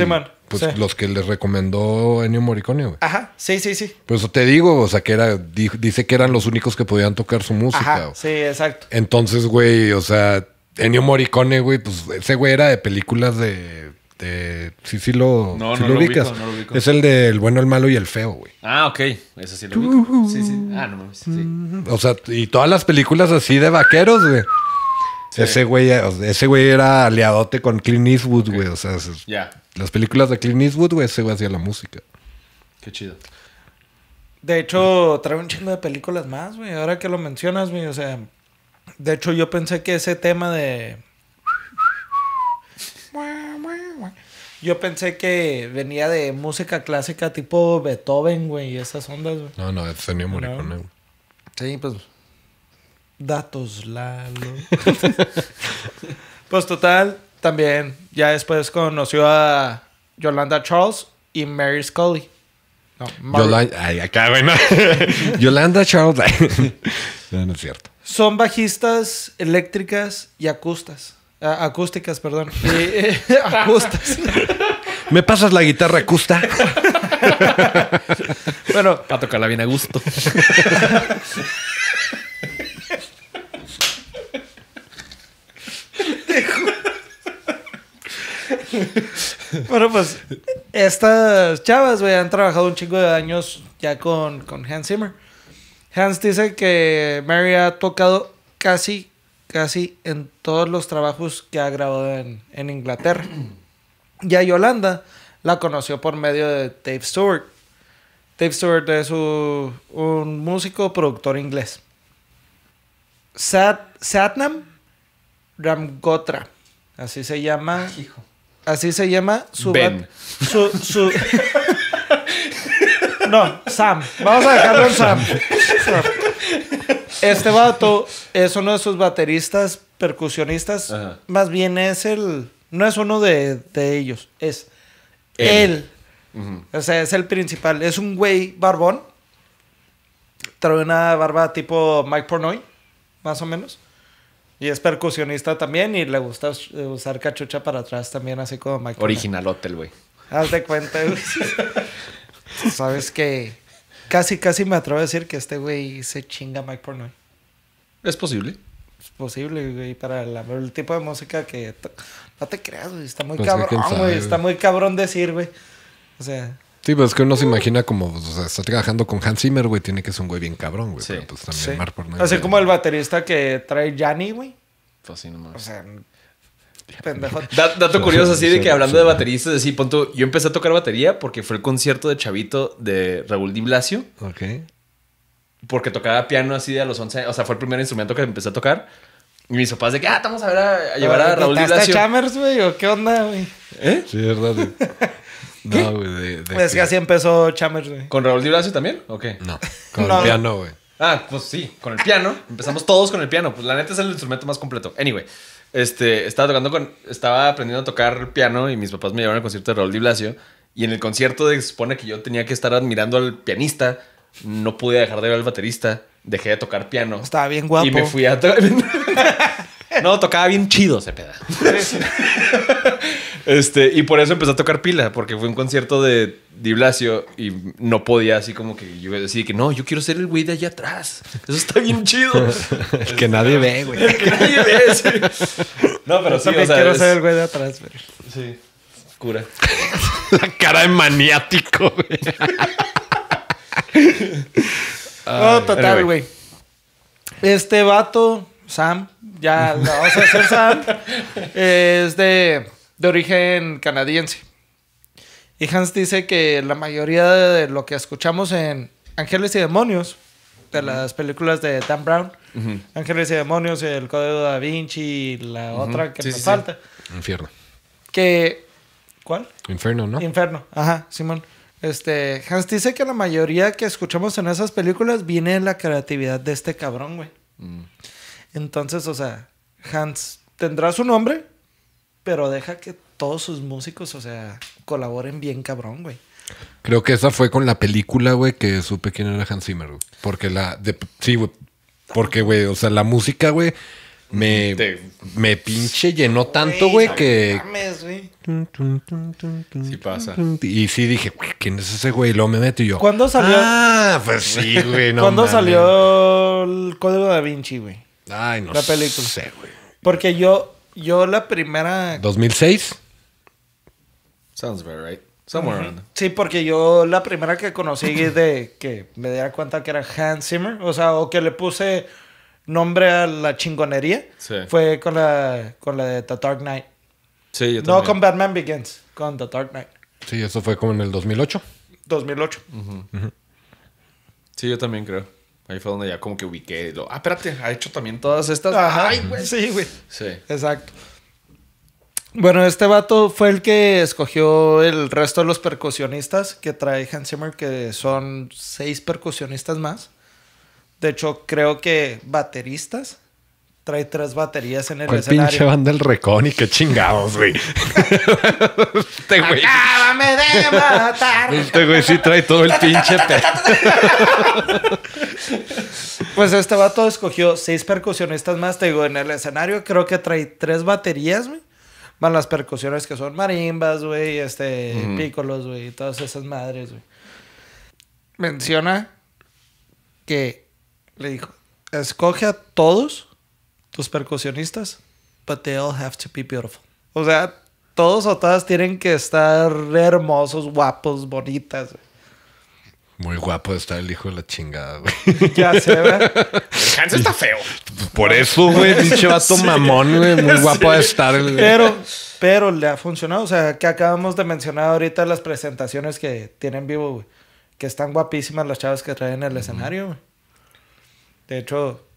Pues los que les recomendó Ennio Morricone, güey. Ajá, sí, sí, sí. Por eso te digo, o sea, que era, dice que eran los únicos que podían tocar su música. Ajá, sí, exacto. Entonces, güey, o sea, Ennio Morricone, güey, pues ese güey era de películas de este, sí, sí lo, ubicas. Es el del el bueno, el malo y el feo, güey. Ah, ok. ese sí lo ubico. Sí, sí. Ah, no mames. O sea, y todas las películas así de vaqueros, güey. Ese güey, eh, ese güey era aliadote con Clint Eastwood, güey. O sea, las películas de Clint Eastwood, güey, ese güey hacía la música. Qué chido. De hecho, trae un chingo de películas más, güey. Ahora que lo mencionas, güey, o sea, de hecho yo pensé que ese tema de Yo pensé que venía de música clásica tipo Beethoven, güey, y esas ondas, güey. No, no, es este Ennio eh, güey. Sí, pues. Datos, Lalo. pues total, también. Ya después conoció a Yolanda Charles y Mary Scully. No, Mary. Yolanda, ay, acá, bueno. Yolanda Charles. no, no es cierto. Son bajistas eléctricas y acustas. Ah, acústicas, perdón. ¿Me pasas la guitarra acusta? bueno. Para tocarla bien a gusto. bueno, pues estas chavas, güey, han trabajado un chingo de años ya con, con Hans Zimmer. Hans dice que Mary ha tocado casi casi en todos los trabajos que ha grabado en, Inglaterra. ya Yolanda la conoció por medio de Dave Stewart. Dave Stewart es un, músico productor inglés. Sat, Satnam Ramgotra, así se llama. Ah, hijo. Así se llama su, su, no, Sam. Vamos a dejarlo en Sam. Este vato es uno de sus bateristas, percusionistas. Más bien es el. No es uno de, ellos, es él. O sea, es el principal. Es un güey barbón. Trae una barba tipo Mike Pornoy, más o menos. Y es percusionista también y le gusta eh, usar cachucha para atrás también, así como Mike. Original Hotel, güey. Haz de cuenta, güey. Sabes que Casi, casi me atrevo a decir que este güey se chinga Mike Pornoy. Es posible. Es posible, güey, para el tipo de música que... No te creas, güey, está muy pues, cabrón, güey. Está muy cabrón decir, güey. O sea... Sí, pero pues, es que uno se imagina como, o sea, está trabajando con Hans Zimmer, güey, tiene que ser un güey bien cabrón, güey. Sí. pues también sí. Así como el baterista que trae Yanni, güey. Pues nomás. O sea dato curioso, así de que hablando de bateristas, así, punto, yo empecé a tocar batería porque fue el concierto de Chavito de Raúl Di Blasio. Ok. Porque tocaba piano así de a los 11 O sea, fue el primer instrumento que empecé a tocar. Y mis papás de que, ah, vamos a ver a, ah, llevar a Raúl Di Blasio. Chambers, güey? ¿O qué onda, güey? ¿Eh? Sí, verdad. no, güey. pues que así empezó Chambers, güey. ¿Con Raúl Di Blasio también? ¿O qué? No, con el piano, güey. Ah, pues sí, con el piano. Empezamos todos con el piano. Pues la neta es el instrumento más completo. Anyway. Este, estaba tocando con. Estaba aprendiendo a tocar piano y mis papás me llevaron al concierto de Raúl Di Blasio. Y en el concierto de, se supone que yo tenía que estar admirando al pianista. No pude dejar de ver al baterista. Dejé de tocar piano. Estaba bien guapo. Y me fui a. no, tocaba bien chido ese peda. Este, y por eso empecé a tocar pila, porque fue un concierto de Di Blasio y no podía así como que yo decía que no, yo quiero ser el güey de allá atrás. Eso está bien chido. el que nadie ve, güey. El que nadie ve, sí. No, pero sí, o sea, quiero ser el güey de atrás, güey. Sí. Cura. La cara de maniático, güey. no, total, güey. Este vato, Sam, ya lo vas a hacer Sam, es de de origen canadiense. Y Hans dice que la mayoría de lo que escuchamos en Ángeles y Demonios, de las películas de Dan Brown, Ángeles y Demonios, El Código da Vinci y la otra que me falta. Infierno. Que. ¿Cuál? Inferno, ¿no? Inferno, ajá, Simón. Este, Hans dice que la mayoría que escuchamos en esas películas viene de la creatividad de este cabrón, güey. Mm. Entonces, o sea, Hans tendrá su nombre, pero deja que todos sus músicos, o sea, colaboren bien cabrón, güey. Creo que esa fue con la película, güey, que supe quién era Hans Zimmer, güey. Porque la... De, sí, güey. Porque, güey, o sea, la música, güey, me, me pinche llenó tanto, güey, que... Sí pasa. Y sí dije, ¿quién es ese güey? Y me meto yo. ¿Cuándo salió? Ah, pues sí, güey. No ¿Cuándo salió el Código Da Vinci, güey? Ay, no La película. sé, güey. Porque yo yo la primera. ¿2006? Sounds very right. Somewhere Sí, porque yo la primera que conocí de que me di cuenta que era Hans Zimmer, o sea, o que le puse nombre a la chingonería, fue con la, con la de The Dark Knight. Sí, yo también. No con Batman Begins, con The Dark Knight. Sí, eso fue como en el 2008. 2008. Sí, yo también creo. Ahí fue donde ya como que ubiqué. Lo, ah, espérate, ha hecho también todas estas. Ajá, güey. Sí, güey. Sí. Exacto. Bueno, este vato fue el que escogió el resto de los percusionistas que trae Hans Zimmer, que son seis percusionistas más. De hecho, creo que bateristas trae tres baterías en el ¿Cuál escenario. pinche banda el recón y qué chingados, güey. este güey. Acábame de matar. Este güey sí trae todo el pinche Pues este vato escogió seis percusionistas más, te digo, en el escenario creo que trae tres baterías, güey. Van las percusiones que son marimbas, güey, este, pícolos, güey, todas esas madres, güey. Menciona que le dijo, escoge a todos tus percusionistas, but they all have to be beautiful. O sea, todos o todas tienen que estar hermosos, guapos, bonitas. Muy guapo de estar el hijo de la chingada, güey. Ya se ve. El está feo. Por eso, güey, pinche vato mamón, güey. Muy guapo de estar el... Pero, pero le ha funcionado. O sea, que acabamos de mencionar ahorita las presentaciones que tienen vivo, güey. Que están guapísimas las chavas que traen el escenario, De hecho,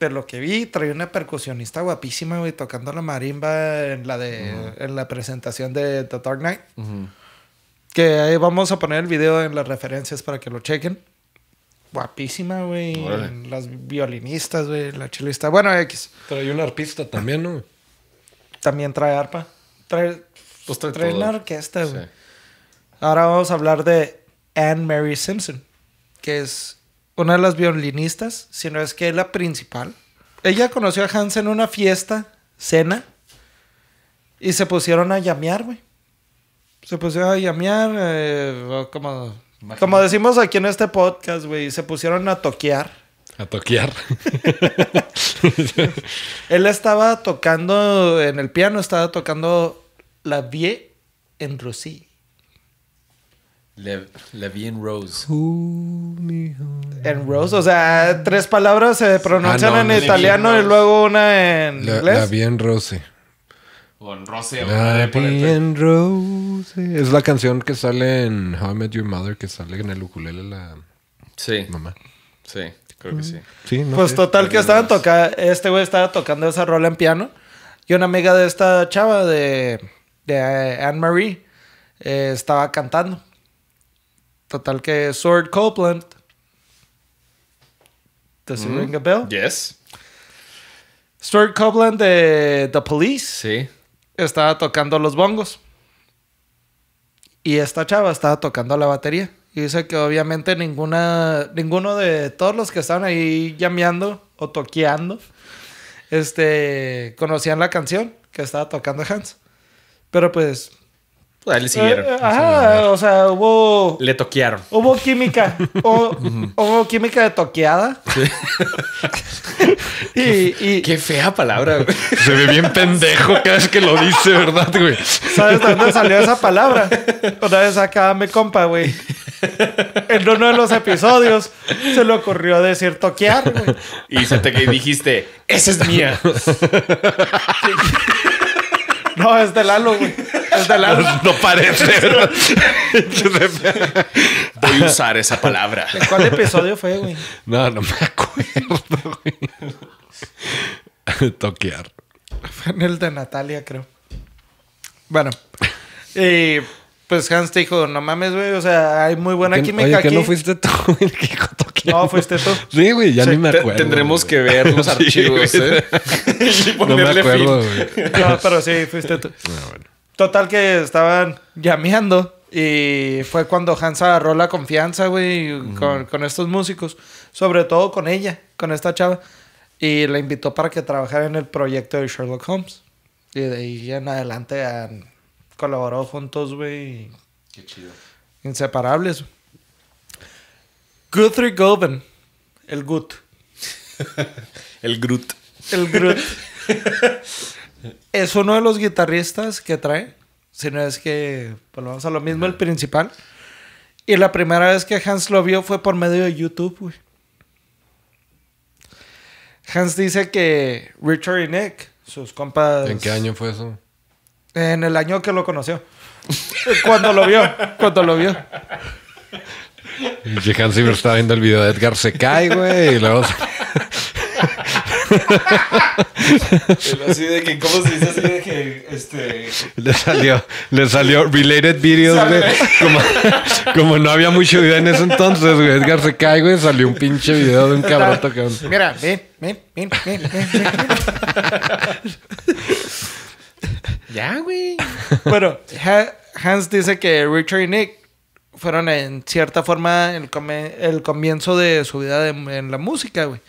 de lo que vi, trae una percusionista guapísima, güey, tocando la marimba en la, de, la presentación de The Dark Knight. Que ahí vamos a poner el video en las referencias para que lo chequen. Guapísima, güey. Las violinistas, güey, la chelista. Bueno, X. Trae un arpista también, ¿no? También trae arpa. Trae, pues trae, trae una orquesta, güey. Ahora vamos a hablar de Anne Mary Simpson, que es una de las violinistas, sino es que es la principal. Ella conoció a Hans en una fiesta, cena, y se pusieron a llamear, güey. Se pusieron a llamear, eh, como, decimos aquí en este podcast, güey, se pusieron a toquear. A toquear. Él estaba tocando en el piano, estaba tocando la vie en Rusia. Le, en Rose. En Rose, o sea, tres palabras se ah, pronuncian en italiano y luego una en la, inglés. en Rose. O en Rose. Rose. Es la canción que sale en How I Met Your Mother, que sale en el ukulele la mamá. Sí, creo que mm. sí. pues total que estaban tocando, este güey estaba tocando esa rola en piano. Y una amiga de esta chava de, de Anne Marie eh, estaba cantando. Total que Sword Copeland. Does it bell? Yes. sword Copeland de The Police. Sí. Estaba tocando los bongos. Y esta chava estaba tocando la batería. Y dice que obviamente ninguna, ninguno de todos los que estaban ahí llameando o toqueando, este, conocían la canción que estaba tocando Hans. Pero pues pues le eh, siguieron. Eh, ajá, o sea, hubo. Le toquearon. Hubo química. o, hubo química de toqueada. Sí. y, Qué fea palabra, güey. Se ve bien pendejo cada vez que lo dice, ¿verdad, güey? ¿Sabes dónde salió esa palabra? Una vez acá mi compa, güey. En uno de los episodios se le ocurrió decir toquear, güey. Y se te dijiste, esa es mía. no, es de Lalo, güey no, parece. Voy a usar esa palabra. ¿Cuál episodio fue, güey? No, no me acuerdo, güey. Toquear. Fue en el de Natalia, creo. Bueno. y pues Hans te dijo, no mames, güey, o sea, hay muy buena química oye, ¿que no fuiste tú el que dijo No, fuiste tú. Sí, güey, ya ni me acuerdo. Tendremos que ver los archivos, ¿eh? y ponerle no me acuerdo, No, pero sí, fuiste tú. Ah, bueno. Total que estaban llameando. Y fue cuando Hans agarró la confianza, güey, con, estos músicos. Sobre todo con ella, con esta chava. Y la invitó para que trabajara en el proyecto de Sherlock Holmes. Y de ahí en adelante colaboró juntos, güey. Qué chido. Inseparables. Guthrie Govan. El Gut. el Groot. El Groot. Es uno de los guitarristas que trae. Si no es que a lo mismo, el principal. Y la primera vez que Hans lo vio fue por medio de YouTube, Hans dice que Richard y Nick, sus compas. ¿En qué año fue eso? En el año que lo conoció. cuando lo vio. Cuando lo vio. Y Hans siempre está viendo el video de Edgar. Se cae, güey. Y luego. Este? Le salió, le salió Related Videos, Como, como, no había mucho vida en ese entonces, Edgar se cae, güey, salió un pinche video de un cabrón tocando. Mira, ven, ven, ven, ya, güey. Bueno, Hans dice que Richard y Nick fueron en cierta forma el, el comienzo de su vida en la música, güey.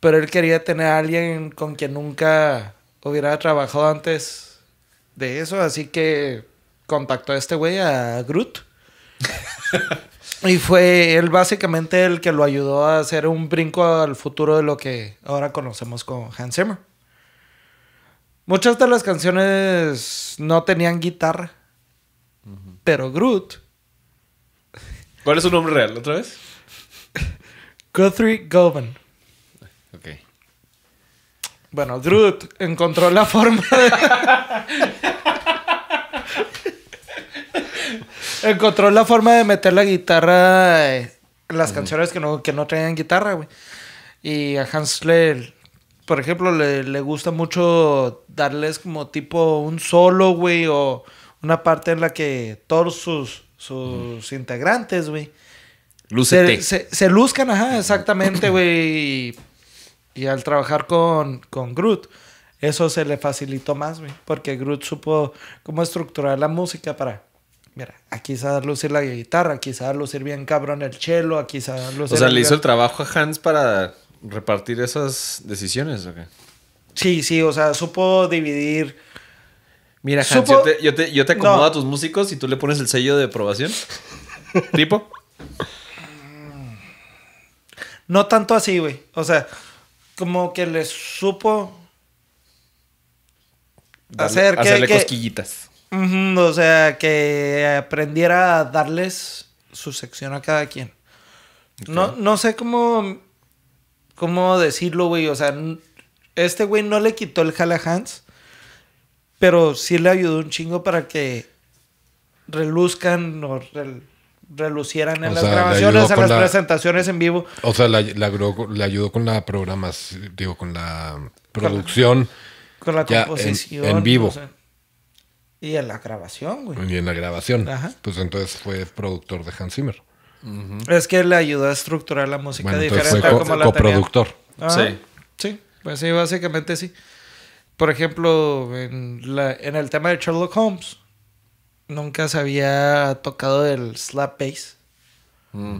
Pero él quería tener a alguien con quien nunca hubiera trabajado antes de eso, así que contactó a este güey, a Groot. y fue él básicamente el que lo ayudó a hacer un brinco al futuro de lo que ahora conocemos con Hans Zimmer. Muchas de las canciones no tenían guitarra, pero Groot. ¿Cuál es su nombre real otra vez? Guthrie Govan. Ok. Bueno, Groot encontró la forma de... encontró la forma de meter la guitarra en eh, las canciones que no, que no tenían guitarra, güey. Y a Hans por ejemplo, le, gusta mucho darles como tipo un solo, güey, o una parte en la que todos sus, integrantes, güey. Se, se, se, luzcan, ajá, exactamente, güey. Y al trabajar con, con Groot, eso se le facilitó más, güey, porque Groot supo cómo estructurar la música para mira, aquí se va lucir la guitarra, aquí se va a lucir bien cabrón el chelo, aquí se va a lucir... O sea, ¿le hizo el trabajo a Hans para repartir esas decisiones o qué? Sí, sí, o sea, supo dividir... Mira, Hans, yo, te, yo, acomodo a tus músicos y tú le pones el sello de aprobación. ¿Tipo? No tanto así, güey. O sea, como que les supo hacer hacerle que, cosquillitas. o sea, que aprendiera a darles su sección a cada quien. No, no sé cómo, cómo decirlo, güey. O sea, este güey no le quitó el hala pero sí le ayudó un chingo para que reluzcan o relucieran en las grabaciones, en las presentaciones en vivo. O sea, le ayudó con la programas, digo, con la producción. Con la, composición. En, vivo. y en la grabación, güey. Y en la grabación. Pues entonces fue productor de Hans Zimmer. Es que le ayudó a estructurar la música de diferente fue como la coproductor. sí. Sí, pues sí, básicamente sí. Por ejemplo, en, en el tema de Sherlock Holmes nunca se había tocado el slap bass. Mm.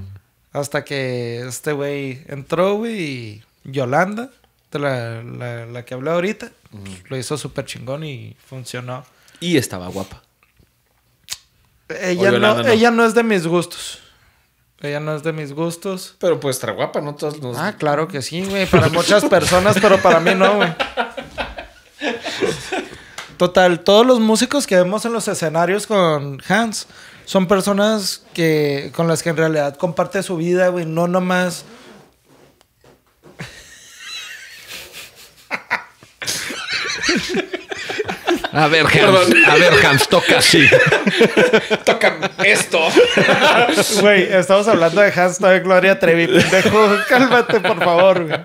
Hasta que este güey entró, güey, y Yolanda, la, que habló ahorita, mm. lo hizo súper chingón y funcionó. Y estaba guapa. Ella no, ella no es de mis gustos. Ella no es de mis gustos. Pero pues está guapa, ¿no? Todos Ah, claro que sí, güey. Para muchas personas, pero para mí no, güey. Total, todos los músicos que vemos en los escenarios con Hans son personas que con las que en realidad comparte su vida, güey, no nomás. A ver, Hans, a ver, Hans, toca así. toca esto. Güey, estamos hablando de Hans, no de Gloria Trevi, pendejo. Cálmate, por favor,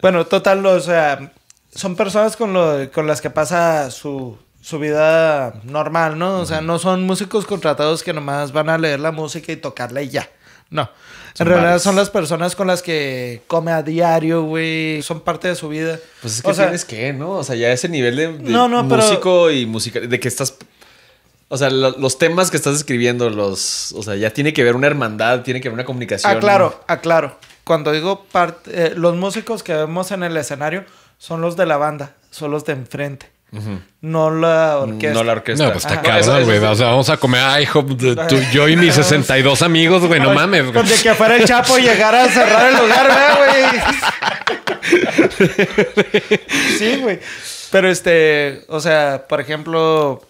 Bueno, total, o sea, son personas con, lo, con las que pasa su, vida normal, ¿no? O sea, no son músicos contratados que nomás van a leer la música y tocarla y ya. No. en realidad son las personas con las que come a diario, güey. Son parte de su vida. Pues es que tienes que, ¿no? O sea, ya ese nivel de, músico y musical, de que estás o sea, los temas que estás escribiendo, los. O sea, ya tiene que ver una hermandad, tiene que ver una comunicación. Aclaro, aclaro. Cuando digo parte, eh, los músicos que vemos en el escenario son los de la banda, son los de enfrente. No la orquesta. No la orquesta. pues está cabrón, güey. O sea, vamos a comer a tú, yo y mis 62 amigos, güey. No mames, güey. de que fuera el Chapo y llegara a cerrar el lugar, güey. sí, güey. Pero este, o sea, por ejemplo,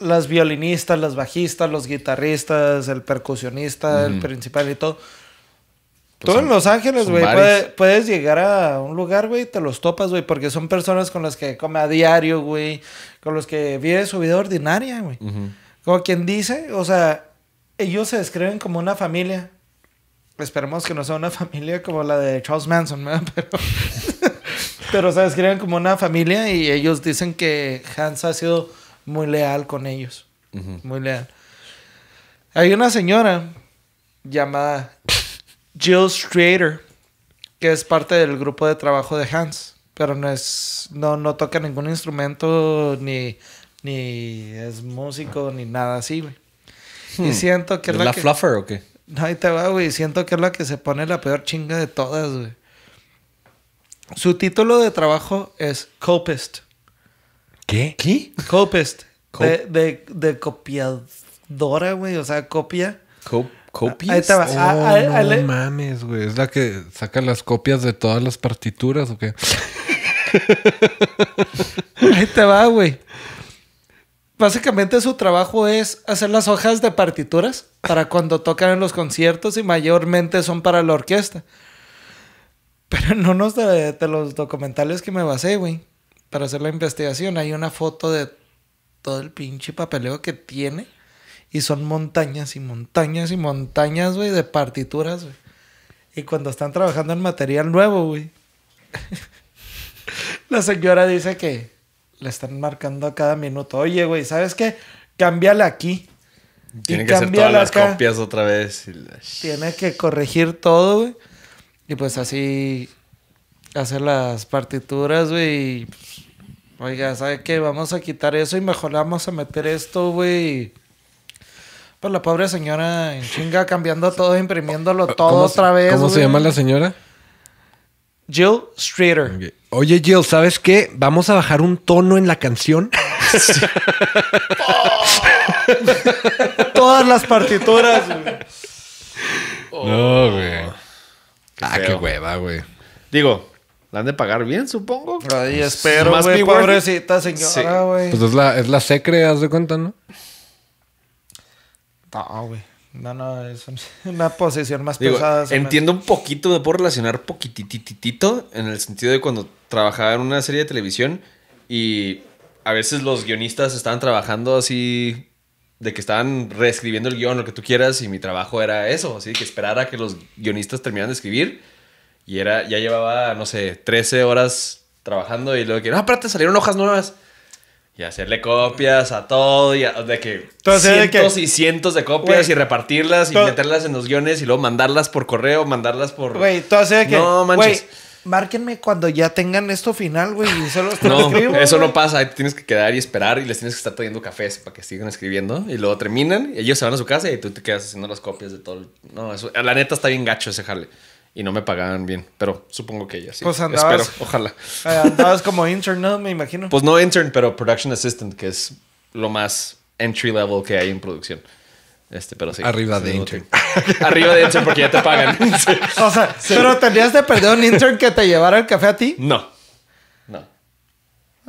las violinistas, las bajistas, los guitarristas, el percusionista, el principal y todo pues Tú en Los Ángeles, güey, puedes llegar a un lugar, güey, te los topas, güey, porque son personas con las que come a diario, güey, con los que vive su vida ordinaria, güey. Como quien dice, o sea, ellos se describen como una familia. Esperemos que no sea una familia como la de Charles Manson, ¿verdad? Pero, se describen como una familia y ellos dicen que Hans ha sido muy leal con ellos. Muy leal. Hay una señora llamada Jill Strader, que es parte del grupo de trabajo de Hans, pero no es no, toca ningún instrumento ni es músico ni nada así, güey. Y hmm. siento que es, la, la fluffer o qué? No, ahí te va, güey. Siento que es la que se pone la peor chinga de todas, güey. Su título de trabajo es Copest. ¿Qué? ¿Qué? Copist. de, de, de, copiadora, güey. O sea, copia. Cop ¿Copias? Ahí Oh, mames, güey. ¿Es la que saca las copias de todas las partituras o qué? Ahí te va, güey. Básicamente su trabajo es hacer las hojas de partituras para cuando tocan en los conciertos y mayormente son para la orquesta. Pero no nos de, de los documentales que me basé, güey, para hacer la investigación, hay una foto de todo el pinche papeleo que tiene y son montañas y montañas y montañas, güey, de partituras, güey. Y cuando están trabajando en material nuevo, güey. la señora dice que le están marcando a cada minuto. Oye, güey, ¿sabes qué? Cámbiale aquí. Tiene que hacer todas las copias otra vez. Tiene que corregir todo, güey. Y pues así hacer las partituras, güey. Oiga, ¿sabe qué? Vamos a quitar eso y mejor vamos a meter esto, güey. Pues la pobre señora en chinga cambiando todo, imprimiéndolo todo otra vez. ¿Cómo se llama la señora? Jill Streeter. Oye, Jill, ¿sabes qué? Vamos a bajar un tono en la canción. Todas las partituras, No, oh. güey. ah, qué hueva, güey. Digo, la han de pagar bien, supongo. Ay, espero, Más güey, pobrecita señora, güey. Pues es la, es la secre, haz de cuenta, ¿no? No, No, es una posición más pesada. Entiendo un poquito, de por relacionar poquitititito en el sentido de cuando trabajaba en una serie de televisión y a veces los guionistas estaban trabajando así de que estaban reescribiendo el guión, lo que tú quieras, y mi trabajo era eso, así que esperara que los guionistas terminaran de escribir y era ya llevaba, no sé, 13 horas trabajando y luego que, no, te salieron hojas nuevas y hacerle copias a todo y de que Entonces, cientos y cientos de copias y repartirlas y meterlas en los guiones y luego mandarlas por correo, mandarlas por Güey, No manches. márquenme cuando ya tengan esto final, güey, y eso no pasa, ahí tienes que quedar y esperar y les tienes que estar trayendo cafés para que sigan escribiendo y luego terminan, y ellos se van a su casa y tú te quedas haciendo las copias de todo. No, eso la neta está bien gacho ese jale y no me pagaban bien, pero supongo que ella sí. Pues andabas, Espero, ojalá. Andabas como intern, ¿no? Me imagino. Pues no intern, pero production assistant, que es lo más entry level que hay en producción. Este, pero sí. Arriba de intern. Arriba de intern porque ya te pagan. O sea, pero tendrías de perder un intern que te llevara el café a ti? No. Ah, no.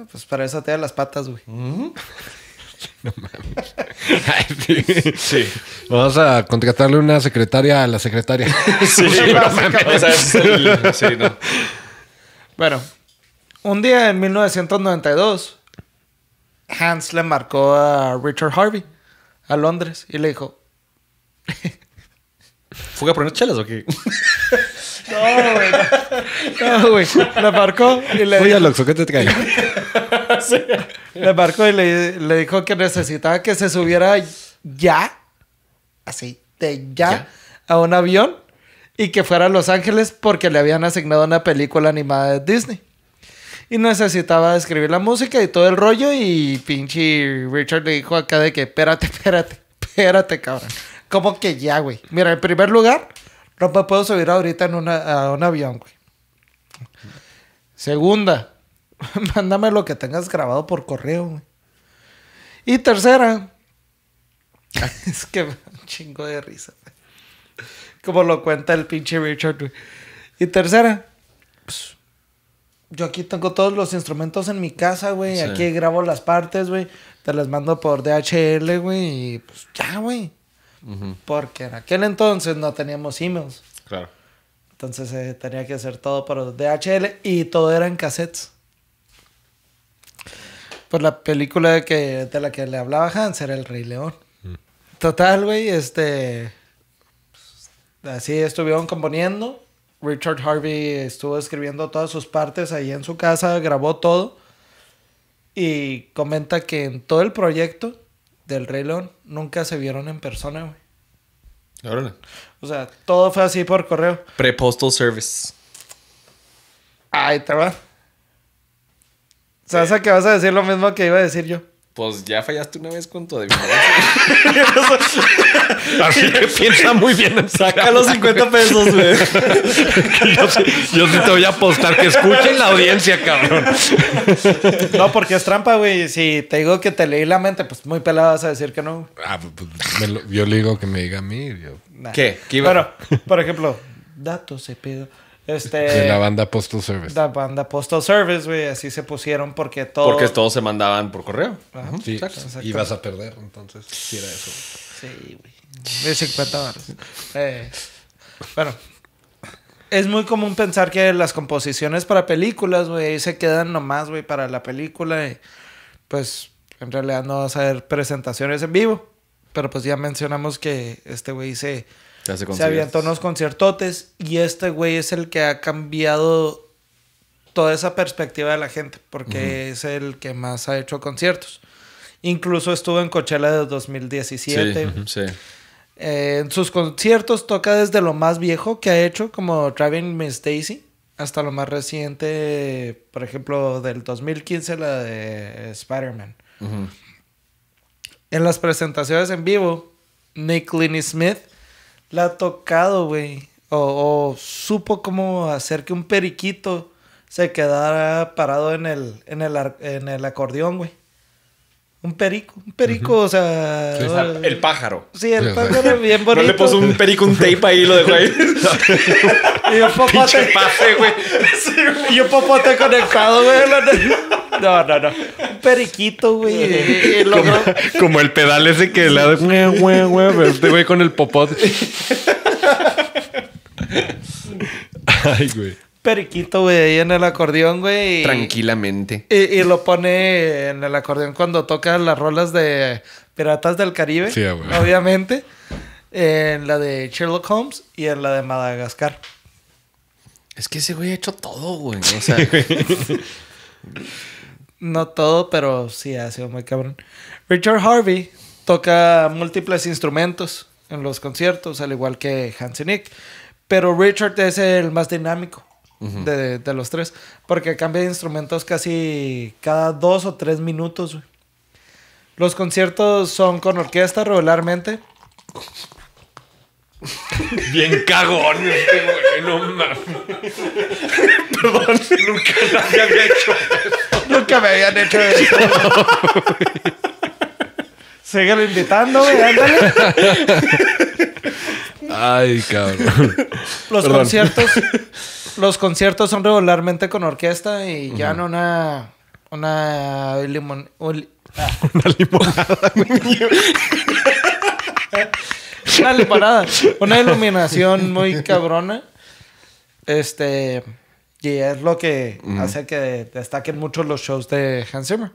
Pues para eso te da las patas, güey. No mames. sí. Vamos a contratarle una secretaria a la secretaria. sí, sí, Bueno, un día en 1992, Hans le marcó a Richard Harvey a Londres y le dijo: ¿Fuga por poner chelas o qué? No, güey. No, güey. le marcó y le dijo: lo Loxo, ¿qué te traigo? Le marcó y le, dijo que necesitaba que se subiera ya, así, de ya, a un avión y que fuera a Los Ángeles porque le habían asignado una película animada de Disney. Y necesitaba escribir la música y todo el rollo y pinche Richard le dijo acá de que, espérate, espérate, espérate, cabrón. como que ya, güey? Mira, en primer lugar, no me puedo subir ahorita en a un avión, güey. Segunda, mándame lo que tengas grabado por correo. Y tercera, es que un chingo de risa. Como lo cuenta el pinche Richard. Y tercera, pues, yo aquí tengo todos los instrumentos en mi casa, güey. Aquí grabo las partes, güey. Te las mando por DHL, güey. Y pues ya, güey. Porque en aquel entonces no teníamos emails. Claro. Entonces eh, tenía que hacer todo por DHL y todo era en cassettes. Por pues, la película que, de la que le hablaba Hans era El Rey León. Mm. Total, güey, este. Pues, así estuvieron componiendo. Richard Harvey estuvo escribiendo todas sus partes ahí en su casa, grabó todo. Y comenta que en todo el proyecto del Rey León nunca se vieron en persona, güey. Órale. O sea, todo fue así por correo. Pre-postal service. Ahí te va. ¿sabes a qué vas a decir lo mismo que iba a decir yo. Pues ya fallaste una vez con tu adivinanza. Así que piensa muy bien. Saca los 50 pesos, güey. yo, sí, te voy a apostar que escuchen la audiencia, cabrón. no, porque es trampa, güey. Si te digo que te leí la mente, pues muy pelado vas a decir que no. Ah, pues, pues, yo le digo que me diga a mí. ¿Qué? ¿Qué Bueno, por ejemplo, datos se pedo. Este, la banda Postal Service. La banda Postal Service, güey. Así se pusieron porque todos. Porque todos se mandaban por correo. Y vas a perder, entonces. Si era eso. Sí, güey. Eh, bueno. Es muy común pensar que las composiciones para películas, güey, se quedan nomás, güey, para la película. pues, en realidad no vas a ver presentaciones en vivo. Pero pues ya mencionamos que este güey dice se avientó unos conciertotes y este güey es el que ha cambiado toda esa perspectiva de la gente porque es el que más ha hecho conciertos. Incluso estuvo en Coachella de 2017. Eh, en sus conciertos toca desde lo más viejo que ha hecho, como Driving Miss Daisy, hasta lo más reciente, por ejemplo, del 2015, la de Spider-Man. En las presentaciones en vivo, Nick Smith la ha tocado, güey, o, supo cómo hacer que un periquito se quedara parado en el, en el, en el acordeón, güey. Un perico, un perico, o sea... el pájaro. Sí, el pájaro es bien bonito. No le puso un perico, un tape ahí y lo dejó ahí. y yo popote... y un popote conectado, güey. No, no, no periquito, güey. Como el pedal ese que le lado güey, este güey con el popote. Ay, güey. Periquito, güey, ahí en el acordeón, güey. Tranquilamente. Y, y, lo pone en el acordeón cuando toca las rolas de Piratas del Caribe. Sí, güey. Obviamente. En la de Sherlock Holmes y en la de Madagascar. Es que ese güey ha hecho todo, güey. O sea. No todo, pero sí ha sido muy cabrón. Richard Harvey toca múltiples instrumentos en los conciertos, al igual que Hans Nick. Pero Richard es el más dinámico de, los tres, porque cambia de instrumentos casi cada dos o tres minutos. Los conciertos son con orquesta regularmente. Bien cagón, este güey, no mames. Perdón. Nunca me habían hecho eso. Nunca me habían hecho eso. Síguelo invitando, güey, Ay, cabrón. Los conciertos. Los conciertos son regularmente con orquesta y ya no una. Una limon. Ah. Una limonada. una Una iluminación muy cabrona. Este. Y es lo que hace que destaquen mucho los shows de Hans Zimmer.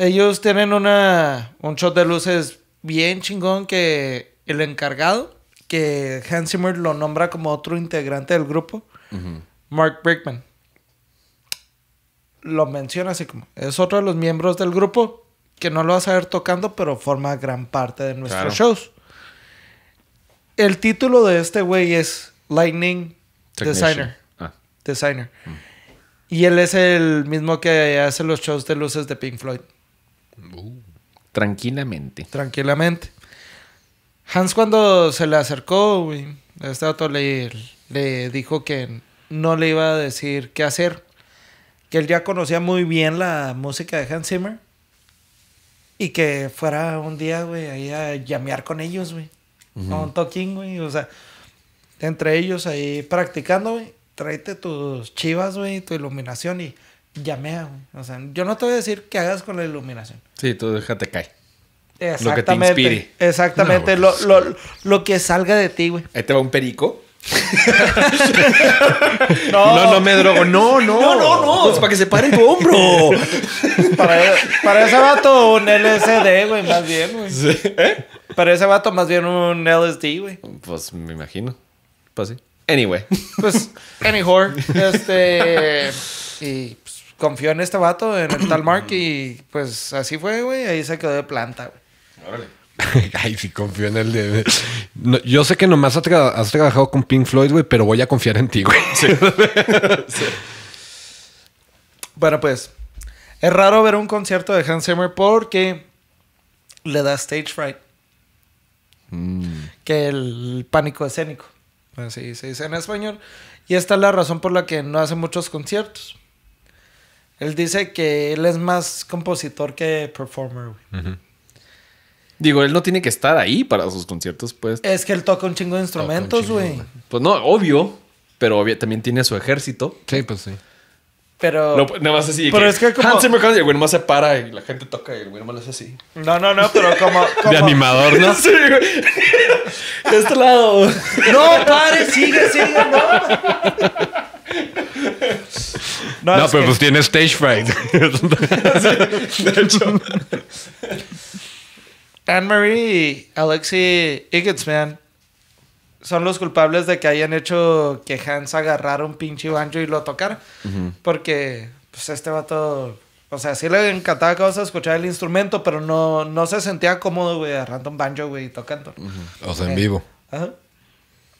Ellos tienen una, un show de luces bien chingón que el encargado, que Hans Zimmer lo nombra como otro integrante del grupo, Mark Brickman. Lo menciona así como, es otro de los miembros del grupo que no lo vas a ver tocando, pero forma gran parte de nuestros shows. El título de este güey es Lightning Designer. Ah. Designer. Mm. Y él es el mismo que hace los shows de luces de Pink Floyd. Uh. tranquilamente. Tranquilamente. Hans cuando se le acercó, a este dato le, le dijo que no le iba a decir qué hacer. Que él ya conocía muy bien la música de Hans Zimmer y que fuera un día, güey, ahí a llamear con ellos, güey. Un toquín, güey. O sea, entre ellos ahí practicando, güey. Tráete tus chivas, güey, tu iluminación y llamea, güey. O sea, yo no te voy a decir qué hagas con la iluminación. Sí, tú déjate caer. Exactamente. Lo que Exactamente. lo, pues. lo, lo que salga de ti, güey. Ahí te va un perico. no. no, me drogo. No, no. No, no, no. Pues para que se pare tu hombro. para, e-, para ese vato, un LSD, güey, más bien, güey. ¿Eh? Para ese vato, más bien un LSD, güey. Pues me imagino. Pues sí. Anyway. Pues, anyhow. Este. Y pues, confió en este vato, en el tal Mark, y pues así fue, güey. Ahí se quedó de planta, güey. Órale. Ay, sí confío en el yo sé que nomás has, trabajado con Pink Floyd, güey, pero voy a confiar en ti, güey. Bueno, pues, es raro ver un concierto de Hans Zimmer porque le da stage fright. Mm. Que el pánico escénico. Así se dice en español. Y esta es la razón por la que no hace muchos conciertos. Él dice que él es más compositor que performer, güey. Digo, él no tiene que estar ahí para sus conciertos, pues. Es que él toca un chingo de instrumentos, güey. Pues no, obvio, pero también tiene su ejército. Sí, pues sí. Pero. No, nada más así. Pero es que como. Hans Zimmer y el güey se para y la gente toca y el güey lo hace así. No, no, no, pero como. De animador, ¿no? sí, güey. De este lado. no, pare, sigue, sigue, no. No, pero pues tiene stage fright. de hecho. Anne Marie y Alexi man, son los culpables de que hayan hecho que Hans agarrara un pinche banjo y lo tocar, Porque, pues, este vato. O sea, sí le encantaba cosas escuchar el instrumento, pero no, no se sentía cómodo, güey, agarrando un banjo, güey, tocando. O sea, en eh, vivo. Ajá.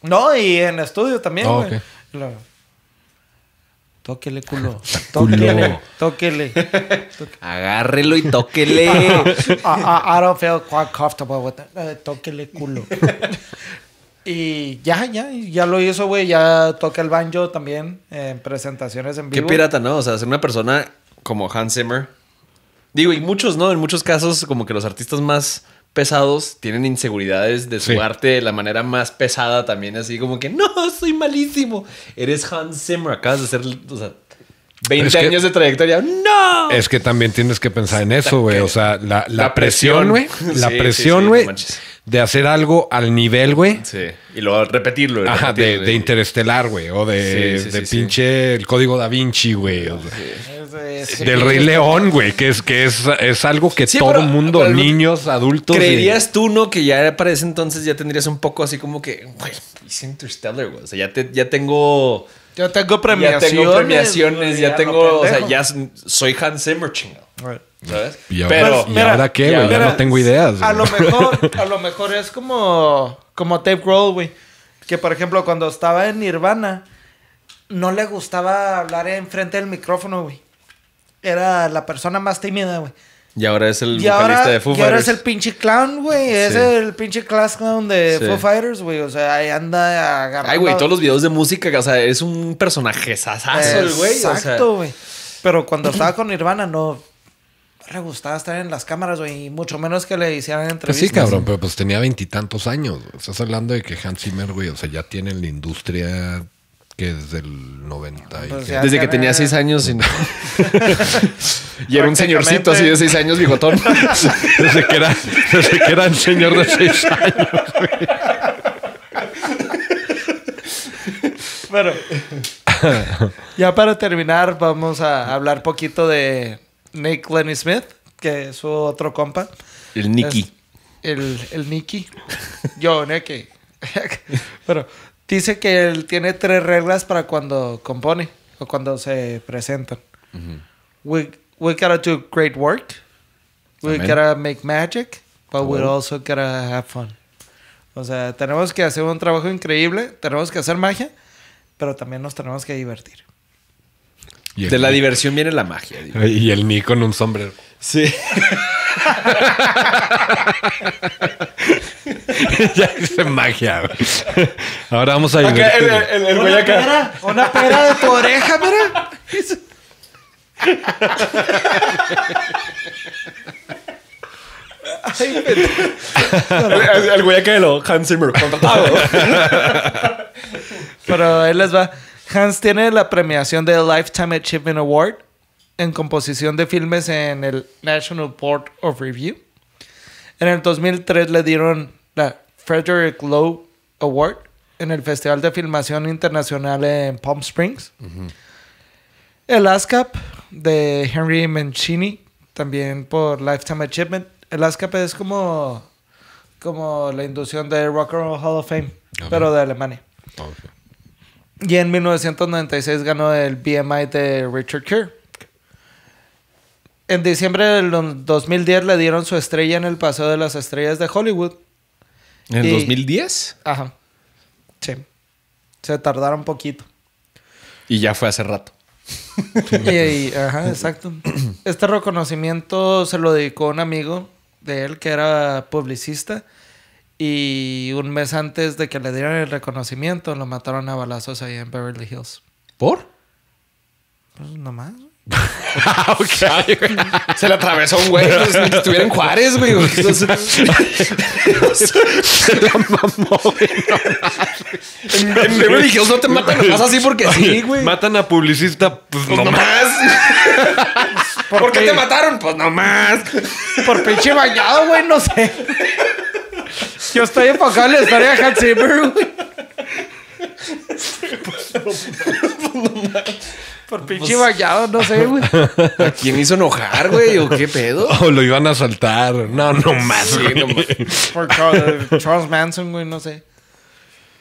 No, y en estudio también, oh, güey. Tóquele, culo. Tóquele, tóquele. Agárrelo y tóquele. I, don't feel quite comfortable with that. Eh, tóquele, culo. Y ya, ya, ya lo hizo, güey. Ya toca el banjo también en presentaciones en vivo. Qué pirata, ¿no? O sea, ser una persona como Hans Zimmer. Digo, y muchos, ¿no? En muchos casos, como que los artistas más pesados tienen inseguridades de su arte de la manera más pesada también, así como que no, soy malísimo. Eres Hans Zimmer, acabas de hacer, o 20 años de trayectoria. ¡No! Es que también tienes que pensar en eso, güey. O sea, la, presión, güey. La presión, güey. de hacer algo al nivel, güey. Sí. Y luego repetirlo. de, de, interestelar, güey. O de, pinche el código da Vinci, güey. Eh, del Rey León, güey, que es que es, algo que todo el mundo, niños, adultos. Creerías tú, ¿no? Que ya para ese entonces ya tendrías un poco así como que, güey, es Interstellar, güey. O sea, ya, te, ya tengo. Ya tengo premiaciones. Ya tengo O sea, ya soy Hans Zimmer, ¿Sabes? pero, qué, Ya no tengo ideas. A lo mejor, a lo mejor es como, como Dave Grohl, güey. Que por ejemplo, cuando estaba en Nirvana, no le gustaba hablar enfrente del micrófono, güey era la persona más tímida, güey. Y ahora es el vocalista de Foo Fighters. Y ahora es el pinche clown, güey. Es el pinche clown de Foo Fighters, güey. O sea, ahí anda agarrando. Ay, güey, todos los videos de música, o sea, es un personaje sasazo güey. Exacto, güey. Pero cuando estaba con Nirvana, no le gustaba estar en las cámaras, güey. Y mucho menos que le hicieran pues entrevistas. sí, cabrón, pero pues tenía veintitantos años. Estás hablando de que Hans Zimmer, güey, o sea, ya tiene la industria que desde el 90 y pues Desde que tenía 6 años y, no... y era un señorcito así de 6 años, bigotón. desde, que era, desde que era un señor de 6 años. bueno, ya para terminar vamos a hablar poquito de Nick Lenny Smith, que es su otro compa. El Nicky. el, el Nicky. Yo, Nicky. Pero Dice que él tiene tres reglas para cuando compone o cuando se presentan. we, gotta do great work. We gotta make magic. But we also gotta have fun. O sea, tenemos que hacer un trabajo increíble. Tenemos que hacer magia. Pero también nos tenemos que divertir. De la diversión viene la magia. Y el Nick con un sombrero. Sí. ya hice magia. Ahora vamos a ir. El, el, el, una pera, una pera de tu oreja, mira. el, el, güey lo Hans Zimmer contratado. Pero él les va. Hans tiene la premiación del Lifetime Achievement Award en composición de filmes en el National Board of Review. En el 2003 le dieron la Frederick Lowe Award en el Festival de Filmación Internacional en Palm Springs. El ASCAP de Henry Mancini, también por Lifetime Achievement. El ASCAP es como, como la inducción de Rock and Roll Hall of Fame, pero de Alemania. Y en 1996 ganó el BMI de Richard Kerr. En diciembre del 2010 le dieron su estrella en el Paseo de las Estrellas de Hollywood. ¿En el 2010? Ajá. Sí. Se tardaron poquito. Y ya fue hace rato. y, ajá, exacto. Este reconocimiento se lo dedicó un amigo de él que era publicista. Y un mes antes de que le dieran el reconocimiento, lo mataron a balazos ahí en Beverly Hills. ¿Por? Pues nomás. Se le atravesó un güey. si Juárez, güey. Se la mamó, güey. No, en Beverly no te matan nomás así porque sí, güey. Matan a publicista, pues, pues nomás. ¿Por, qué te mataron? Pues nomás. Por pinche bañado, güey, no sé. Yo estoy enfocado en la historia de Hans Zimmer, Pues, por pues, pinche no sé, güey. ¿A quién hizo enojar, güey? ¿O qué pedo? O lo iban a asaltar. No, no más. no Por Charles Manson, güey, no sé.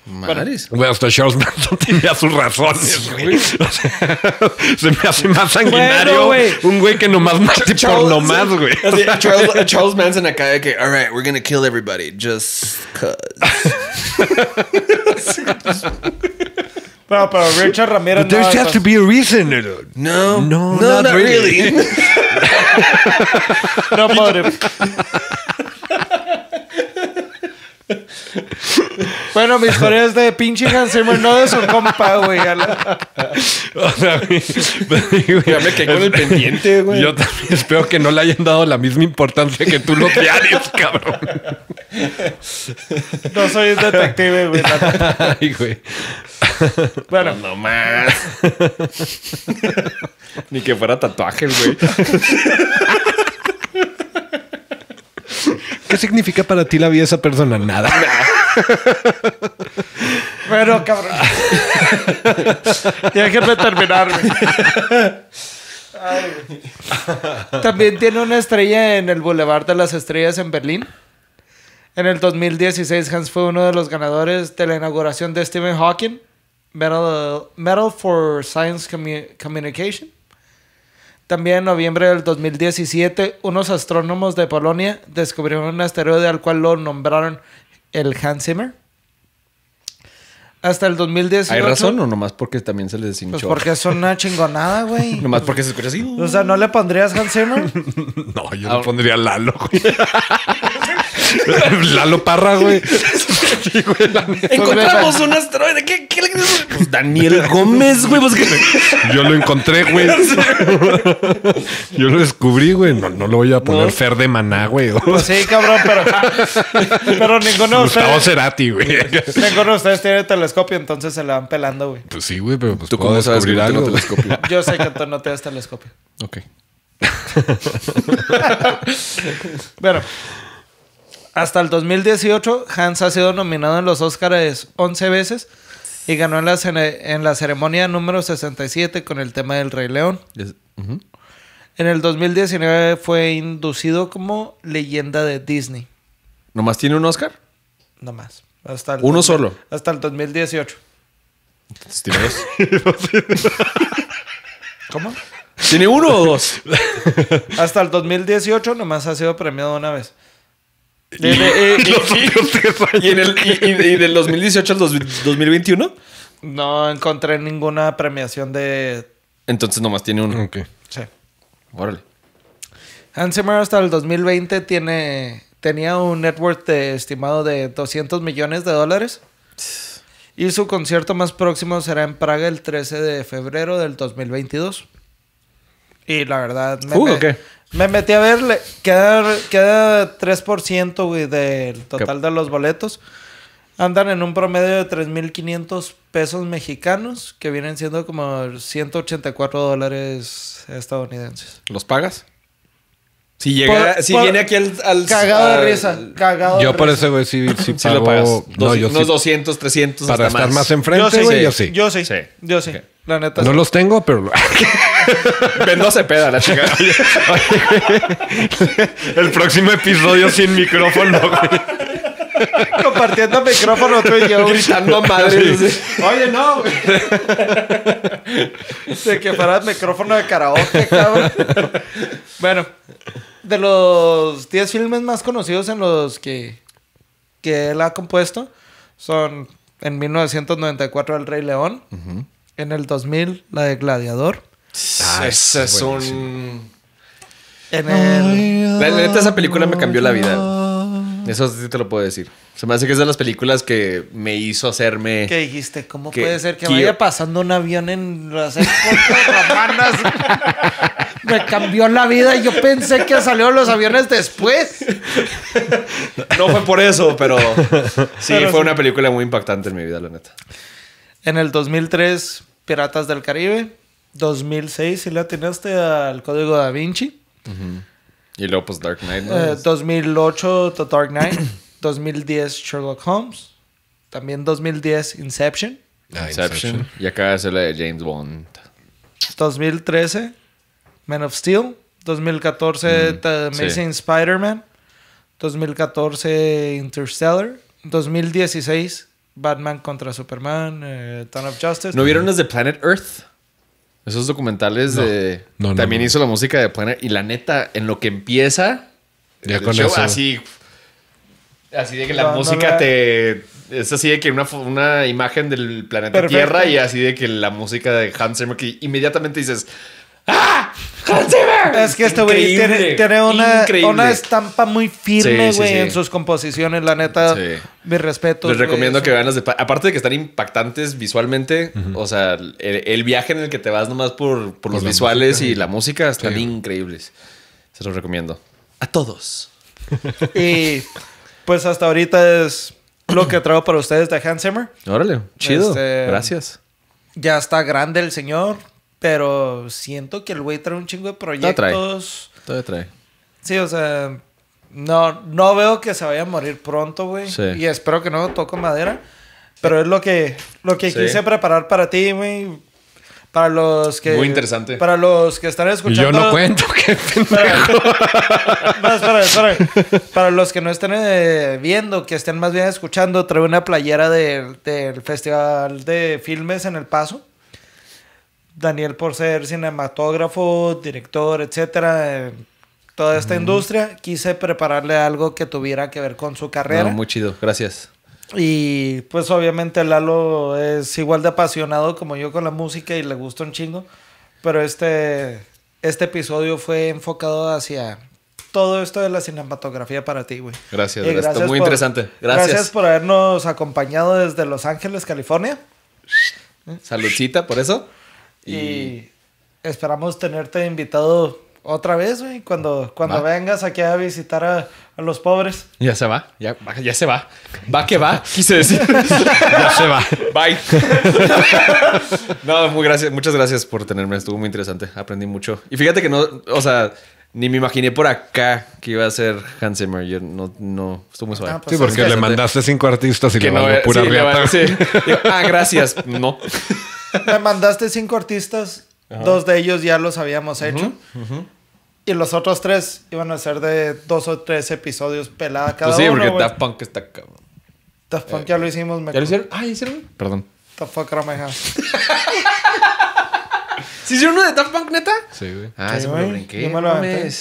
Madres. Bueno, hasta Charles Manson tenía sus razones, güey. se me hace más sanguinario un güey que nomás mate Charles, por nomás, güey. Charles, Manson acá de que, all right, we're gonna kill everybody, just cause. Pues, Well, but Richard Ramirez. But has to be a reason. No, no, no not, not really. really. no motive. Bueno, mi historia es de pinche Hans Zimmer, no de su compa, güey. o sea, ya me quedé con el pendiente, güey. Yo también espero que no le hayan dado la misma importancia que tú los diarios, cabrón. No soy detective, güey. Ay, güey. Bueno. No, más. Ni que fuera tatuaje, güey. ¿Qué significa para ti la vida de esa persona? Nada bueno, cabrón. que terminarme. También tiene una estrella en el Boulevard de las Estrellas en Berlín. En el 2016, Hans fue uno de los ganadores de la inauguración de Stephen Hawking Medal, for Science Communication. También en noviembre del 2017, unos astrónomos de Polonia descubrieron un asteroide al cual lo nombraron el Hans Zimmer. Hasta el 2018. ¿Hay razón o nomás porque también se les desinchó? Pues porque son una chingonada, güey. nomás porque se escucha así. O sea, ¿no le pondrías Hans Zimmer? no, yo le pondría Lalo, güey. Lalo Parra, güey. Encontramos un asteroide. ¿Qué, qué Pues Daniel Gómez, güey. Pues, Yo lo encontré, güey. Yo lo descubrí, güey. No, no lo voy a poner Fer de Maná, güey. Pues sí, cabrón, pero. Pero ninguno de ustedes. Cerati, güey. Ninguno de ustedes tiene telescopio, entonces se la van pelando, güey. Pues sí, güey, pero pues ¿Tú puedo cómo algo. telescopio? Yo sé que tú no tienes telescopio. ok. Bueno, hasta el 2018, Hans ha sido nominado en los Oscars 11 veces y ganó en la, en la ceremonia número 67 con el tema del Rey León. En el 2019 fue inducido como leyenda de Disney. ¿Nomás tiene un Oscar? Nomás. Hasta ¿Uno solo? Hasta el 2018. ¿Tiene dos? ¿Cómo? ¿Tiene uno o dos? hasta el 2018 nomás ha sido premiado una vez y, del 2018 al 2021? No encontré ninguna premiación de. Entonces nomás tiene uno. aunque Sí. Órale. Hans hasta el 2020 tiene, tenía un net worth estimado de 200 millones de dólares. Y su concierto más próximo será en Praga el 13 de febrero del 2022. Y la verdad, me, me metí a ver, queda, queda 3%, güey, del total de los boletos. Andan en un promedio de 3.500 pesos mexicanos, que vienen siendo como 184 dólares estadounidenses. ¿Los pagas? Si llega, si viene aquí al, cagado de risa, Yo por eso güey sí, sí, si pago, lo pagas. No, unos 200, 300 para estar más, enfrente, yo sí. Yo sí. Yo sí. La neta. No los tengo, pero no se peda la chica. El próximo episodio sin micrófono. Güey. Compartiendo micrófono tú y Gritando madre. Oye, no, Se micrófono de karaoke, cabrón. bueno, de los 10 filmes más conocidos en los que, él ha compuesto son en 1994 El Rey León, en el 2000 la de Gladiador. Ah, ese es, un... En el... esa película me cambió la vida. Eso sí te lo puedo decir. Se me hace que es de las películas que me hizo hacerme. ¿Qué dijiste? ¿Cómo puede ser que, vaya pasando un avión en las romanas? me cambió la vida y yo pensé que salieron los aviones después. no fue por eso, pero sí, fue una película muy impactante en mi vida, la neta. En el 2003, Piratas del Caribe. 2006, si le atinaste al código da Vinci. Ajá. Y luego, pues Dark Knight. 2008, eh, The Dark Knight. 2010, Sherlock Holmes. También 2010, Inception. Ah, Inception. Y acá es James Bond. 2013, Man of Steel. 2014, The Amazing Spider-Man. 2014, Interstellar. 2016, Batman contra Superman, eh, Dawn of Justice. ¿No vieron las de Planet Earth? Esos documentales de. también hizo la música de poner Y la neta, en lo que empieza. Ya con Así. Así de que la música te. Es así de que una, una imagen del planeta Tierra y así de que la música de Hans Zimmer que inmediatamente dices. ¡Ah! ¡Hans Zimmer! Es que este güey tiene, una, estampa muy firme, güey, en sus composiciones. La neta, Mi respeto. Les recomiendo que vean las de... Aparte de que están impactantes visualmente, o sea, el, viaje en el que te vas nomás por, los visuales y la música están increíbles. Se los recomiendo. A todos. y pues hasta ahorita es lo que traigo para ustedes de Hans Zimmer. Órale, chido. Este, Gracias. Ya está grande el señor. Pero siento que el güey trae un chingo de proyectos. Todo trae. Sí, o sea, no, no veo que se vaya a morir pronto, güey. Y espero que no toque madera. Pero es lo que, lo que quise preparar para ti, güey. Para los que. Muy interesante. Para los que están escuchando. Yo no cuento, qué Para, los que no estén eh, viendo, que estén más bien escuchando, trae una playera del Festival de Filmes en El Paso. Daniel por ser cinematógrafo, director, etcétera, eh, toda esta industria, quise prepararle algo que tuviera que ver con su carrera. No, muy chido, gracias. Y pues obviamente Lalo es igual de apasionado como yo con la música y le gusta un chingo, pero este este episodio fue enfocado hacia todo esto de la cinematografía para ti, güey. Gracias, gracias, muy interesante. Gracias. Gracias por habernos acompañado desde Los Ángeles, California. Saludcita por eso. Y, esperamos tenerte invitado otra vez, güey, cuando, cuando vengas aquí a visitar a, los pobres. Ya se va, ya, ya se va. Va que va, quise decir. ya se va. Bye. no, muy gracias, muchas gracias por tenerme, estuvo muy interesante, aprendí mucho. Y fíjate que no, o sea, ni me imaginé por acá que iba a ser Hans Zimmer. Yo no, no, estuvo muy suave. Ah, pues sí, porque le mandaste cinco artistas y que le no, pura riata. ah, gracias. No. Le mandaste cinco artistas. Dos de ellos ya los habíamos hecho. Y los otros tres iban a ser de dos o tres episodios pelada cada pues uno. sí, porque Daft Punk está cabrón. Daft Punk ya lo hicimos. Me ¿Ya lo hicieron? Ah, ¿hicieron? Perdón. The fuck, Si hicieron uno de Daft Punk, neta? Sí, güey. Ah, se me lo brinqué. No me lo mm.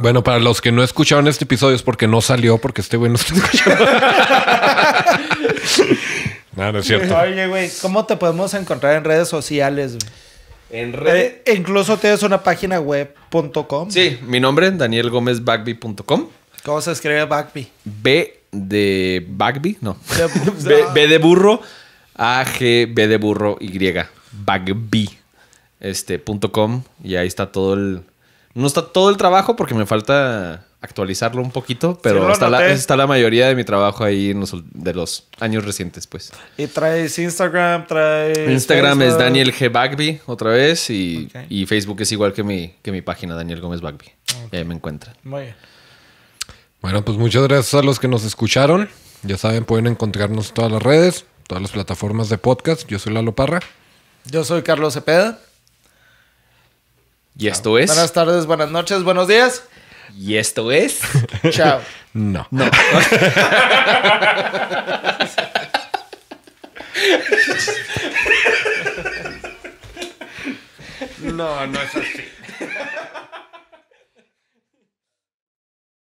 Bueno, para los que no escucharon este episodio es porque no salió, porque este güey no se escuchó. no, no es cierto. Oye, güey, ¿cómo te podemos encontrar en redes sociales? En redes. Eh, incluso tienes una página web.com. Sí, mi nombre es danielgomezbagby.com. ¿Cómo se escribe Bagby? B de Bagby, no. B, B, de burro, A, G, B de burro, Y. Bagby este, punto .com y ahí está todo el... No está todo el trabajo porque me falta actualizarlo un poquito, pero está, la, está, la, mayoría de mi trabajo ahí de los años recientes, pues. Y traes Instagram, traes... Instagram es Daniel G. Bagby otra vez y, Facebook es igual que mi, que mi página, Daniel Gómez Bagby. ahí me encuentran. Muy bien. Bueno, pues muchas gracias a los que nos escucharon. Ya saben, pueden encontrarnos todas las redes, todas las plataformas de podcast. Yo soy Lalo Parra. Yo soy Carlos Cepeda. Y esto es. Buenas tardes, buenas noches, buenos días. Y esto es. Chao. No. No. no, no es así.